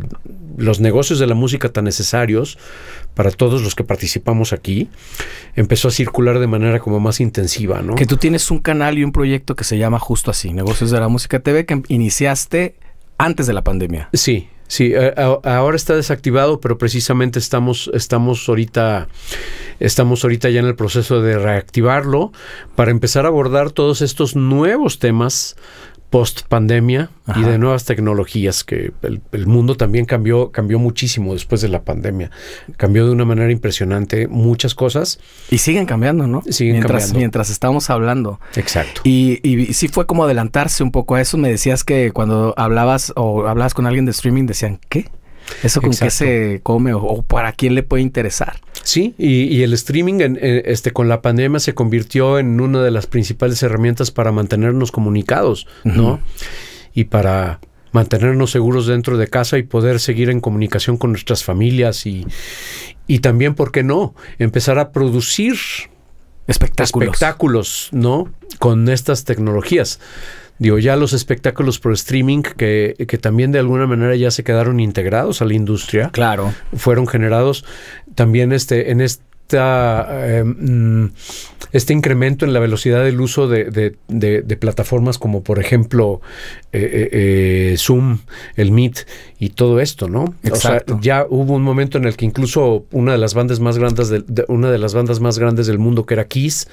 los negocios de la música tan necesarios para todos los que participamos aquí empezó a circular de manera como más intensiva, ¿no? Que tú tienes un canal y un proyecto que se llama justo así, Negocios de la Música TV, que iniciaste antes de la pandemia. Sí, Sí, eh, ahora está desactivado, pero precisamente estamos, estamos ahorita, estamos ahorita ya en el proceso de reactivarlo para empezar a abordar todos estos nuevos temas post pandemia y de nuevas tecnologías que el, mundo también cambió cambió muchísimo después de la pandemia cambió de una manera impresionante muchas cosas y siguen cambiando no siguen mientras, cambiando mientras estamos hablando exacto y, si y, sí fue como adelantarse un poco a eso me decías que cuando hablabas o hablabas con alguien de streaming decían qué ¿Eso con qué se come o, para quién le puede interesar? Sí, y, el streaming este, con la pandemia se convirtió en una de las principales herramientas para mantenernos comunicados, ¿no? Y para mantenernos seguros dentro de casa y poder seguir en comunicación con nuestras familias y, también, ¿por qué no? Empezar a producir espectáculos, espectáculos ¿no? Con estas tecnologías. Digo, ya los espectáculos por streaming, que, que, también de alguna manera ya se quedaron integrados a la industria. Claro. Fueron generados también este, en esta, em, este incremento en la velocidad del uso de, de plataformas como por ejemplo eh, eh, eh, Zoom, el Meet y todo esto, ¿no? O sea, ya hubo un momento en el que incluso una de las bandas más grandes de, una de las bandas más grandes del mundo que era Kiss,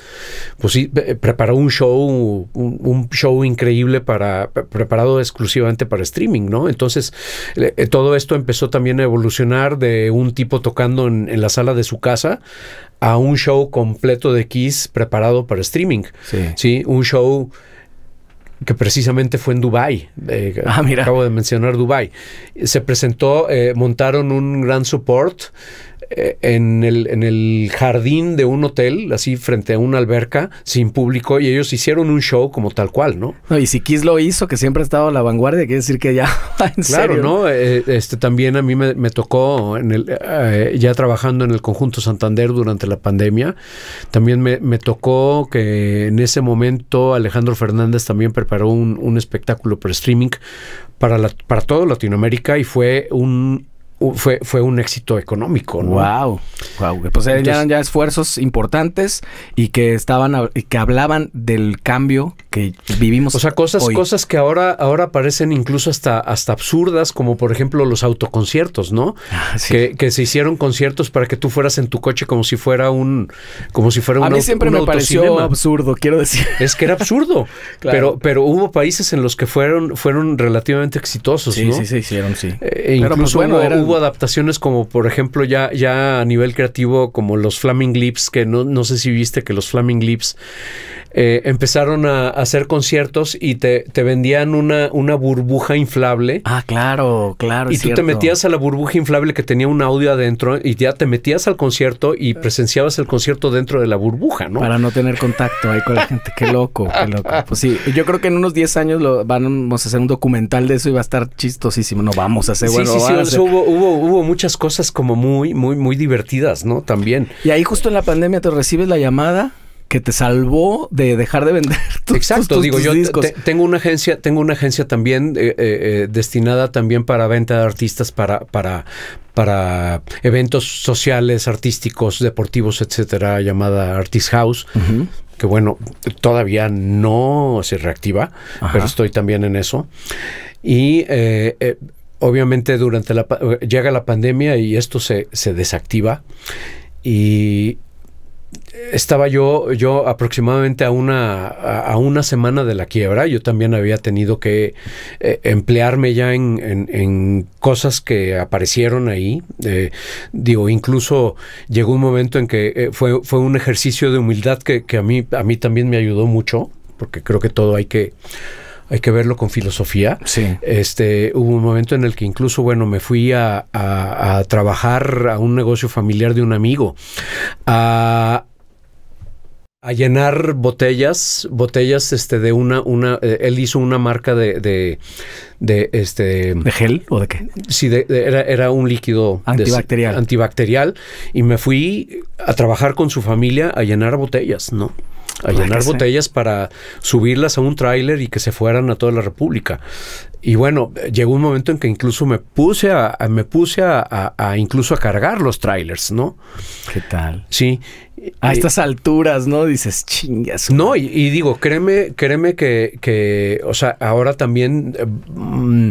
pues sí preparó un show un, show increíble para preparado exclusivamente para streaming, ¿no? Entonces todo esto empezó también a evolucionar de un tipo tocando en, la sala de su casa a un show completo de Kiss preparado para streaming. ¿sí? Un show que precisamente fue en Dubai. Eh, ah, acabo de mencionar Dubai. Se presentó, eh, montaron un gran support eh, en el, en el jardín de un hotel, así frente a una alberca, sin público, y ellos hicieron un show como tal cual, ¿no? y si Kiss lo hizo, que siempre ha estado a la vanguardia, quiere decir que ya. ¿en claro, ¿no? Eh, este también a mí me, tocó en el, eh, ya trabajando en el conjunto Santander durante la pandemia. También me, tocó que en ese momento Alejandro Fernández también preparó un, espectáculo por streaming para, la, para todo Latinoamérica y fue un fue, fue un éxito económico, ¿no? Wow, Pues ya eran ya esfuerzos importantes y que estaban y que hablaban del cambio que vivimos. O sea, cosas, cosas que ahora, ahora parecen incluso hasta, hasta absurdas, como por ejemplo los autoconciertos, ¿no? Ah, que, se hicieron conciertos para que tú fueras en tu coche como si fuera un, como si fuera A mí siempre me pareció absurdo, quiero decir. Es que era absurdo. Pero, pero hubo países en los que fueron, fueron relativamente exitosos, sí, ¿no? Sí, se hicieron, sí. Eh, e pero pues, incluso hubo adaptaciones como, por ejemplo, ya, ya a nivel creativo, como los Flaming Lips, que no, sé si viste que los Flaming Lips eh, empezaron a, hacer conciertos y te, te vendían una, una, burbuja inflable. Ah, claro, claro. Y tú te metías a la burbuja inflable que tenía un audio adentro y ya te metías al concierto y ah. presenciabas el concierto dentro de la burbuja, ¿no? Para no tener contacto ahí con la gente. Qué loco, qué ah, loco. Pues sí, yo creo que en unos 10 años lo, vamos a hacer un documental de eso y va a estar chistosísimo. No vamos a hacer, bueno, sí, sí, sí, hubo, muchas cosas como muy, muy, muy divertidas, ¿no? También. Y ahí justo en la pandemia te recibes la llamada que te salvó de dejar de vender Exacto, digo, yo tengo una agencia, tengo una agencia también eh, eh, eh, destinada también para venta de artistas para, para, para eventos sociales, artísticos, deportivos, etcétera, llamada Artist House. Que bueno, todavía no se reactiva, pero estoy también en eso. Y eh, obviamente durante la eh, llega la pandemia y esto se, se desactiva y estaba yo, yo aproximadamente a una, a una semana de la quiebra. Yo también había tenido que eh, emplearme ya en, cosas que aparecieron ahí. Eh, digo, incluso llegó un momento en que fue, fue un ejercicio de humildad que, a, mí, a mí también me ayudó mucho, porque creo que todo hay que hay que verlo con filosofía. Sí. Este, hubo un momento en el que incluso, bueno, me fui a, trabajar a un negocio familiar de un amigo, a, llenar botellas, botellas este, de una, una, eh, él hizo una marca de, de, este... ¿De gel o de qué? Sí, era, era un líquido... Antibacterial. antibacterial. Y me fui a trabajar con su familia a llenar botellas, ¿no? a llenar botellas para subirlas a un tráiler y que se fueran a toda la República. Y bueno, llegó un momento en que incluso me puse a, me puse a, incluso a cargar los trailers, ¿no? ¿Qué tal? Sí. A eh, estas alturas, ¿no? Dices, chingas. No, y, digo, créeme, créeme que, que o sea, ahora también mm,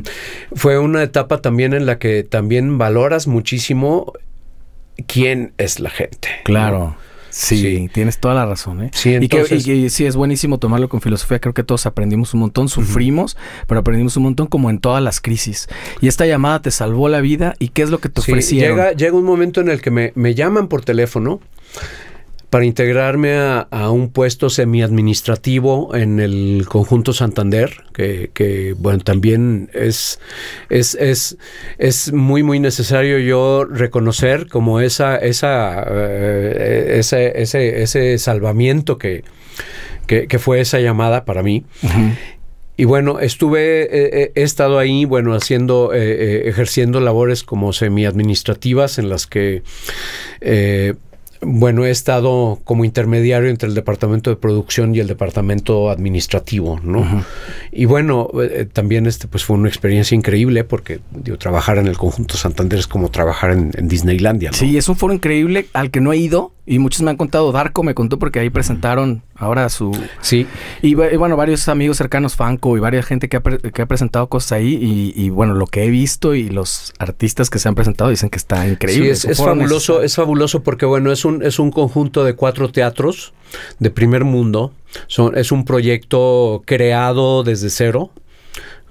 fue una etapa también en la que también valoras muchísimo quién es la gente. Claro. Sí, tienes toda la razón. ¿eh? Sí, y, sí, es buenísimo tomarlo con filosofía. Creo que todos aprendimos un montón, sufrimos, pero aprendimos un montón como en todas las crisis. Y esta llamada te salvó la vida y qué es lo que te sí, Llega, un momento en el que me, me llaman por teléfono para integrarme a, un puesto semiadministrativo en el conjunto Santander, que, bueno, también es, es, es, muy, muy necesario yo reconocer como esa, esa, eh, ese, ese, ese, salvamiento que, fue esa llamada para mí. Y bueno, estuve, eh, eh, he estado ahí, bueno, haciendo, ejerciendo labores como semiadministrativas en las que bueno, he estado como intermediario entre el departamento de producción y el departamento administrativo, ¿no? Y bueno, eh, también este pues fue una experiencia increíble porque trabajar en el conjunto Santander es como trabajar en, Disneylandia. Sí, es un foro increíble al que no he ido, y muchos me han contado, Darko me contó porque ahí presentaron ahora su... Sí. Y, bueno, varios amigos cercanos, Fanco y varias gente que ha, presentado cosas ahí. Y, bueno, lo que he visto y los artistas que se han presentado dicen que está increíble. Sí, es, es fabuloso, es fabuloso porque bueno, es un, es un conjunto de cuatro teatros de primer mundo. Son, es un proyecto creado desde cero.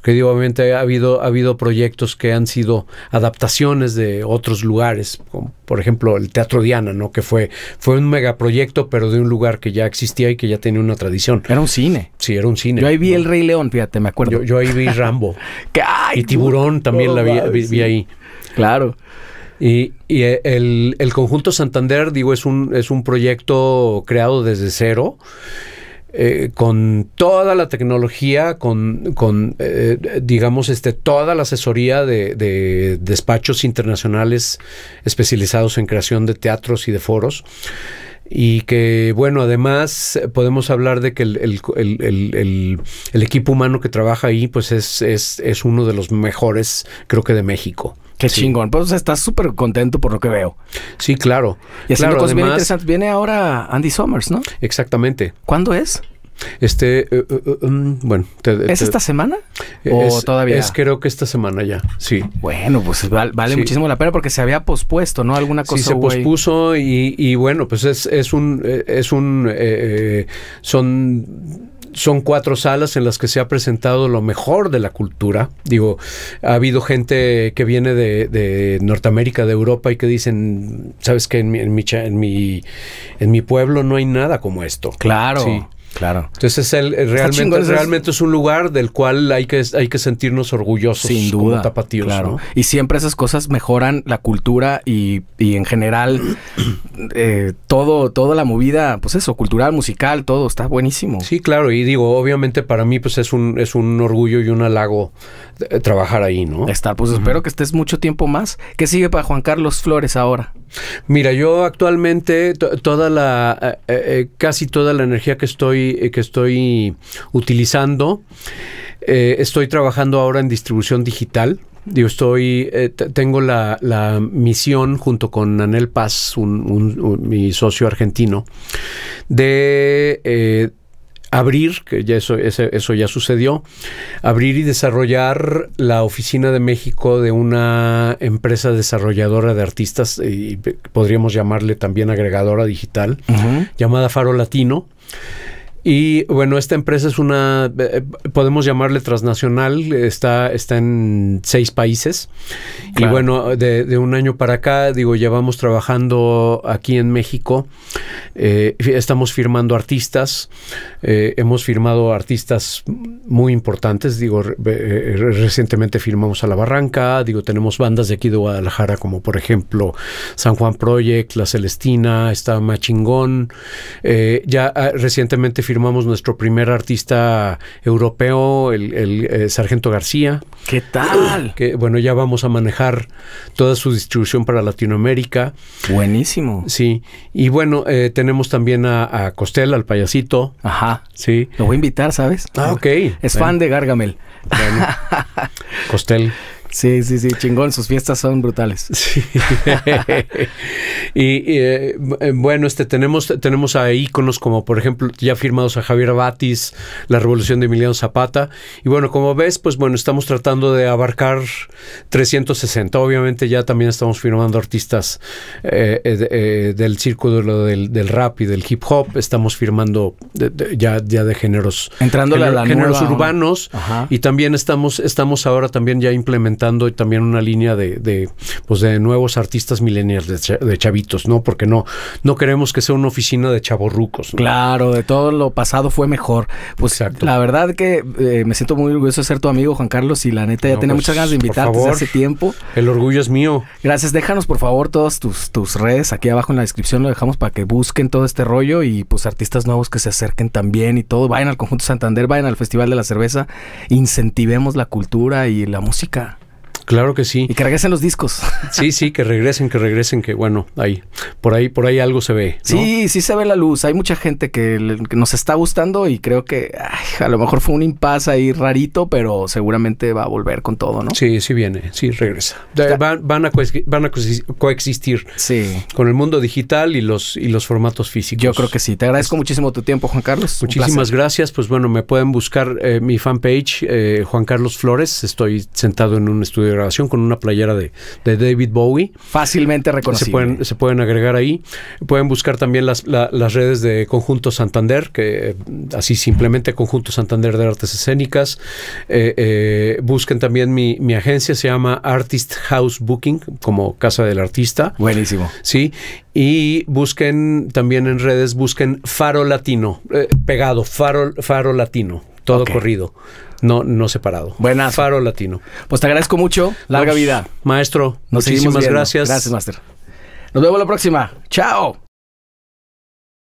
Porque digo, obviamente ha habido, ha habido proyectos que han sido adaptaciones de otros lugares, como por ejemplo el Teatro Diana, ¿no? Que fue, fue un megaproyecto, pero de un lugar que ya existía y que ya tenía una tradición. Era un cine. Sí, era un cine. Yo ahí vi El Rey León, fíjate, me acuerdo. Yo, ahí vi Rambo. y Tiburón también la vi, ahí. Claro. Y, y eh, el, el, conjunto Santander, digo, es un, es un proyecto creado desde cero eh, con toda la tecnología, con, eh, digamos, este, toda la asesoría de, despachos internacionales especializados en creación de teatros y de foros. Y que, bueno, además podemos hablar de que el, el equipo humano que trabaja ahí, pues es, es, es uno de los mejores, creo que de México. Qué chingón. Pues estás súper contento por lo que veo. Sí, claro. Y claro, cosas bien Viene ahora Andy Summers, ¿no? Exactamente. ¿Cuándo es? Este, eh, eh, eh, um, bueno, ¿es esta semana? ¿O todavía? Es creo que esta semana ya, sí. Bueno, pues vale, muchísimo la pena porque se había pospuesto, ¿no? Alguna cosa. Sí, se pospuso y, bueno, pues es, un, es un, eh, son son cuatro salas en las que se ha presentado lo mejor de la cultura. Digo, ha habido gente que viene de, de Norteamérica, de Europa y que dicen, sabes que en mi, en mi, en mi pueblo no hay nada como esto. Claro. Claro. Entonces realmente, realmente es... un lugar del cual hay que, hay que sentirnos orgullosos. Sin duda. Como tapatíos, claro. Y siempre esas cosas mejoran la cultura y, en general eh, todo, toda la movida, pues eso, cultural, musical, todo está buenísimo. Sí, claro. Y digo, obviamente para mí pues es un, es un orgullo y un halago eh, trabajar ahí, ¿no? Estar. Pues espero que estés mucho tiempo más. ¿Qué sigue para Juan Carlos Flores ahora? Mira, yo actualmente toda la, eh, eh, eh, casi toda la energía que estoy, que estoy utilizando, estoy trabajando ahora en distribución digital. Yo estoy, tengo la, misión junto con Anel Paz, un, mi socio argentino, de abrir, que ya eso, eso ya sucedió, abrir y desarrollar la oficina de México de una empresa desarrolladora de artistas, eh, y podríamos llamarle también agregadora digital, llamada Faro Latino. Y bueno, esta empresa es una, eh, eh, podemos llamarle transnacional, está, está en seis países. Y bueno, de, un año para acá, digo, ya vamos trabajando aquí en México, eh, estamos firmando artistas, hemos firmado artistas muy importantes, digo, recientemente firmamos a La Barranca, digo, tenemos bandas de aquí de Guadalajara como por ejemplo San Juan Project, La Celestina, está Machingón, ya ah, recientemente firmamos firmamos nuestro primer artista europeo, el, eh, Sargento García. ¿Qué tal? Que bueno, ya vamos a manejar toda su distribución para Latinoamérica. Buenísimo. Sí. Y bueno, eh, tenemos también a, Costel, al payasito. Ajá. Sí. Lo voy a invitar, ¿sabes? Ah, ok. Es fan de Gargamel. Bueno. Costel. Sí, sí, sí, chingón, sus fiestas son brutales. Sí. y, eh, eh, bueno, este, tenemos, tenemos a íconos como por ejemplo ya firmados a Javier Batis, La Revolución de Emiliano Zapata. Y bueno, como ves, pues bueno, estamos tratando de abarcar 360. Obviamente ya también estamos firmando artistas eh, del círculo del, rap y del hip hop. Estamos firmando ya, ya de géneros, entrando urbanos. Y también estamos, estamos ahora también ya implementando y también una línea de, pues de nuevos artistas millennials, de, chavitos, ¿no? Porque no, no queremos que sea una oficina de chavorrucos. ¿no? Claro, de todo lo pasado fue mejor. Pues la verdad que eh, me siento muy orgulloso de ser tu amigo, Juan Carlos, y la neta ya tenía pues, muchas ganas de invitarte desde hace tiempo. El orgullo es mío. Gracias, déjanos por favor todas tus, tus redes, aquí abajo en la descripción lo dejamos para que busquen todo este rollo y pues artistas nuevos que se acerquen también y todo, vayan al Conjunto Santander, vayan al Festival de la Cerveza, incentivemos la cultura y la música. Claro que sí. Y que regresen los discos. Sí, sí, que regresen, que regresen, que bueno, ahí, por ahí, por ahí algo se ve. Sí, sí se ve la luz. Hay mucha gente que, nos está gustando y creo que a lo mejor fue un impasse ahí rarito, pero seguramente va a volver con todo, ¿no? Sí, sí viene, sí regresa. Van, a, coexistir sí. con el mundo digital y los, y los formatos físicos. Yo creo que sí. Te agradezco muchísimo tu tiempo, Juan Carlos. Muchísimas gracias. Pues bueno, me pueden buscar eh, mi fanpage, eh, Juan Carlos Flores. Estoy sentado en un estudio grabación con una playera de, David Bowie. Fácilmente reconocible. Se pueden, agregar ahí. Pueden buscar también las, redes de Conjunto Santander, que eh, así simplemente Conjunto Santander de Artes Escénicas. Eh, eh, busquen también mi, agencia, se llama Artist House Booking, como Casa del Artista. Buenísimo. Sí. Y busquen también en redes, busquen Faro Latino, pegado, Faro, Faro Latino. Todo corrido, no, no separado. Buenas. Faro Latino. Pues te agradezco mucho. Larga vida. Maestro, muchísimas gracias. Gracias, Master. Nos vemos la próxima. Chao.